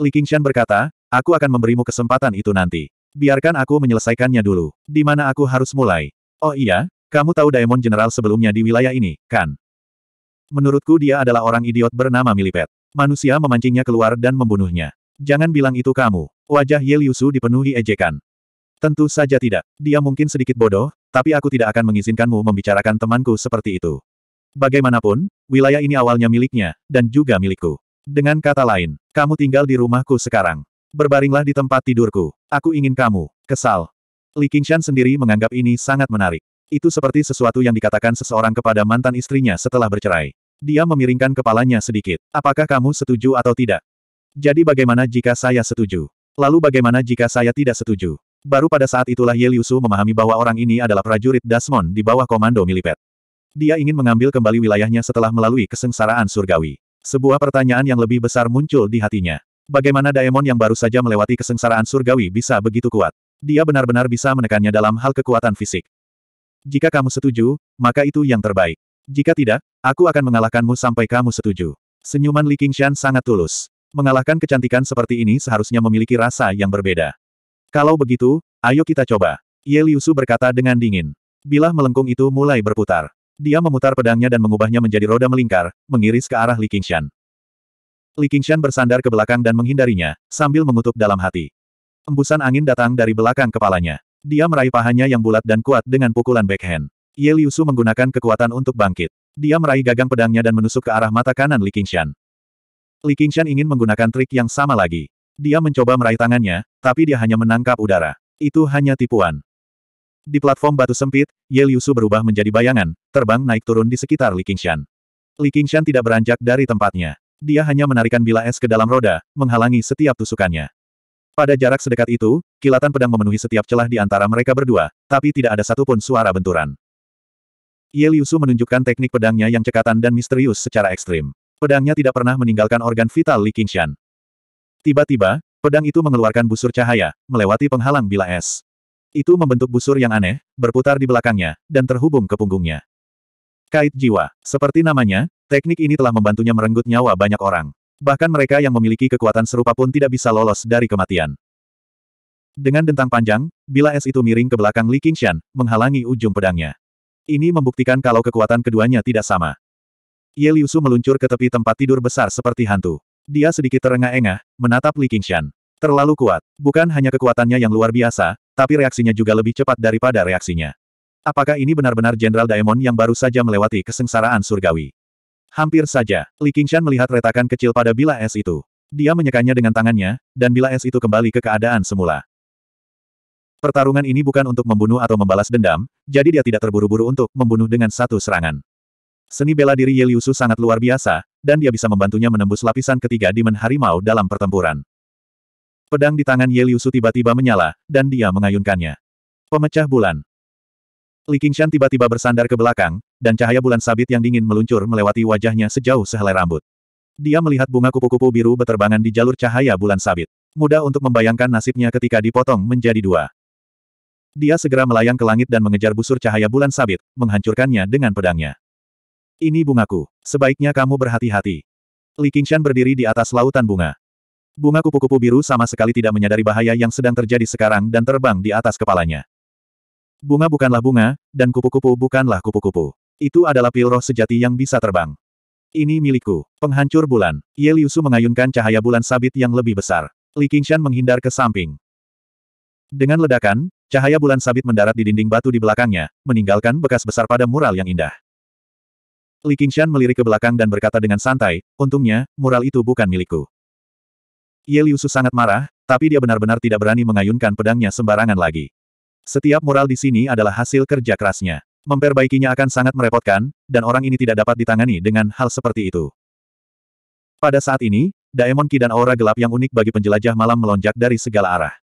Li Qingshan berkata, aku akan memberimu kesempatan itu nanti. Biarkan aku menyelesaikannya dulu. Di mana aku harus mulai? Oh iya, kamu tahu Daemon General sebelumnya di wilayah ini, kan? Menurutku dia adalah orang idiot bernama Milipet. Manusia memancingnya keluar dan membunuhnya. Jangan bilang itu kamu. Wajah Ye Liusu dipenuhi ejekan. Tentu saja tidak. Dia mungkin sedikit bodoh, tapi aku tidak akan mengizinkanmu membicarakan temanku seperti itu. Bagaimanapun, wilayah ini awalnya miliknya, dan juga milikku. Dengan kata lain, kamu tinggal di rumahku sekarang. Berbaringlah di tempat tidurku. Aku ingin kamu. Kesal. Li Qingshan sendiri menganggap ini sangat menarik. Itu seperti sesuatu yang dikatakan seseorang kepada mantan istrinya setelah bercerai. Dia memiringkan kepalanya sedikit. Apakah kamu setuju atau tidak? Jadi bagaimana jika saya setuju? Lalu bagaimana jika saya tidak setuju? Baru pada saat itulah Ye Liusu memahami bahwa orang ini adalah prajurit Dasmon di bawah komando Milipet. Dia ingin mengambil kembali wilayahnya setelah melalui kesengsaraan surgawi. Sebuah pertanyaan yang lebih besar muncul di hatinya. Bagaimana Daemon yang baru saja melewati kesengsaraan surgawi bisa begitu kuat? Dia benar-benar bisa menekannya dalam hal kekuatan fisik. Jika kamu setuju, maka itu yang terbaik. Jika tidak, aku akan mengalahkanmu sampai kamu setuju. Senyuman Li Qingshan sangat tulus. Mengalahkan kecantikan seperti ini seharusnya memiliki rasa yang berbeda. Kalau begitu, ayo kita coba. Ye Liusu berkata dengan dingin. Bilah melengkung itu mulai berputar. Dia memutar pedangnya dan mengubahnya menjadi roda melingkar, mengiris ke arah Li Qingshan. Li Qingshan bersandar ke belakang dan menghindarinya, sambil mengutuk dalam hati. Embusan angin datang dari belakang kepalanya. Dia meraih pahanya yang bulat dan kuat dengan pukulan backhand. Ye Liusu menggunakan kekuatan untuk bangkit. Dia meraih gagang pedangnya dan menusuk ke arah mata kanan Li Qingshan. Li Qingshan ingin menggunakan trik yang sama lagi. Dia mencoba meraih tangannya, tapi dia hanya menangkap udara. Itu hanya tipuan. Di platform batu sempit, Ye Liusu berubah menjadi bayangan, terbang naik turun di sekitar Li Qingshan. Li Qingshan tidak beranjak dari tempatnya. Dia hanya menarikan bila es ke dalam roda, menghalangi setiap tusukannya. Pada jarak sedekat itu, kilatan pedang memenuhi setiap celah di antara mereka berdua, tapi tidak ada satupun suara benturan. Ye Liusu menunjukkan teknik pedangnya yang cekatan dan misterius secara ekstrim. Pedangnya tidak pernah meninggalkan organ vital Li Qingshan. Tiba-tiba, pedang itu mengeluarkan busur cahaya, melewati penghalang bila es. Itu membentuk busur yang aneh, berputar di belakangnya, dan terhubung ke punggungnya. Kait jiwa. Seperti namanya, teknik ini telah membantunya merenggut nyawa banyak orang. Bahkan mereka yang memiliki kekuatan serupa pun tidak bisa lolos dari kematian. Dengan dentang panjang, bila es itu miring ke belakang Li Qingshan, menghalangi ujung pedangnya. Ini membuktikan kalau kekuatan keduanya tidak sama. Ye Liusu meluncur ke tepi tempat tidur besar seperti hantu. Dia sedikit terengah-engah, menatap Li Qingshan. Terlalu kuat. Bukan hanya kekuatannya yang luar biasa, tapi reaksinya juga lebih cepat daripada reaksinya. Apakah ini benar-benar Jenderal Daemon yang baru saja melewati kesengsaraan surgawi? Hampir saja, Li Qingshan melihat retakan kecil pada bila es itu. Dia menyekanya dengan tangannya, dan bila es itu kembali ke keadaan semula. Pertarungan ini bukan untuk membunuh atau membalas dendam, jadi dia tidak terburu-buru untuk membunuh dengan satu serangan. Seni bela diri Yeliusu sangat luar biasa, dan dia bisa membantunya menembus lapisan ketiga dimen harimau dalam pertempuran. Pedang di tangan Yeliusu tiba-tiba menyala, dan dia mengayunkannya. Pemecah bulan. Li Qingshan tiba-tiba bersandar ke belakang, dan cahaya bulan sabit yang dingin meluncur melewati wajahnya sejauh sehelai rambut. Dia melihat bunga kupu-kupu biru beterbangan di jalur cahaya bulan sabit. Mudah untuk membayangkan nasibnya ketika dipotong menjadi dua. Dia segera melayang ke langit dan mengejar busur cahaya bulan sabit, menghancurkannya dengan pedangnya. Ini bungaku. Sebaiknya kamu berhati-hati. Li Qingshan berdiri di atas lautan bunga. Bunga kupu-kupu biru sama sekali tidak menyadari bahaya yang sedang terjadi sekarang dan terbang di atas kepalanya. Bunga bukanlah bunga, dan kupu-kupu bukanlah kupu-kupu. Itu adalah pil roh sejati yang bisa terbang. Ini milikku, penghancur bulan. Ye Liusu mengayunkan cahaya bulan sabit yang lebih besar. Li Qingshan menghindar ke samping. Dengan ledakan, Cahaya bulan sabit mendarat di dinding batu di belakangnya, meninggalkan bekas besar pada mural yang indah. Li Qingshan melirik ke belakang dan berkata dengan santai, untungnya, mural itu bukan milikku. Ye Liusu sangat marah, tapi dia benar-benar tidak berani mengayunkan pedangnya sembarangan lagi. Setiap mural di sini adalah hasil kerja kerasnya. Memperbaikinya akan sangat merepotkan, dan orang ini tidak dapat ditangani dengan hal seperti itu. Pada saat ini, Daemon Ki dan aura gelap yang unik bagi penjelajah malam melonjak dari segala arah.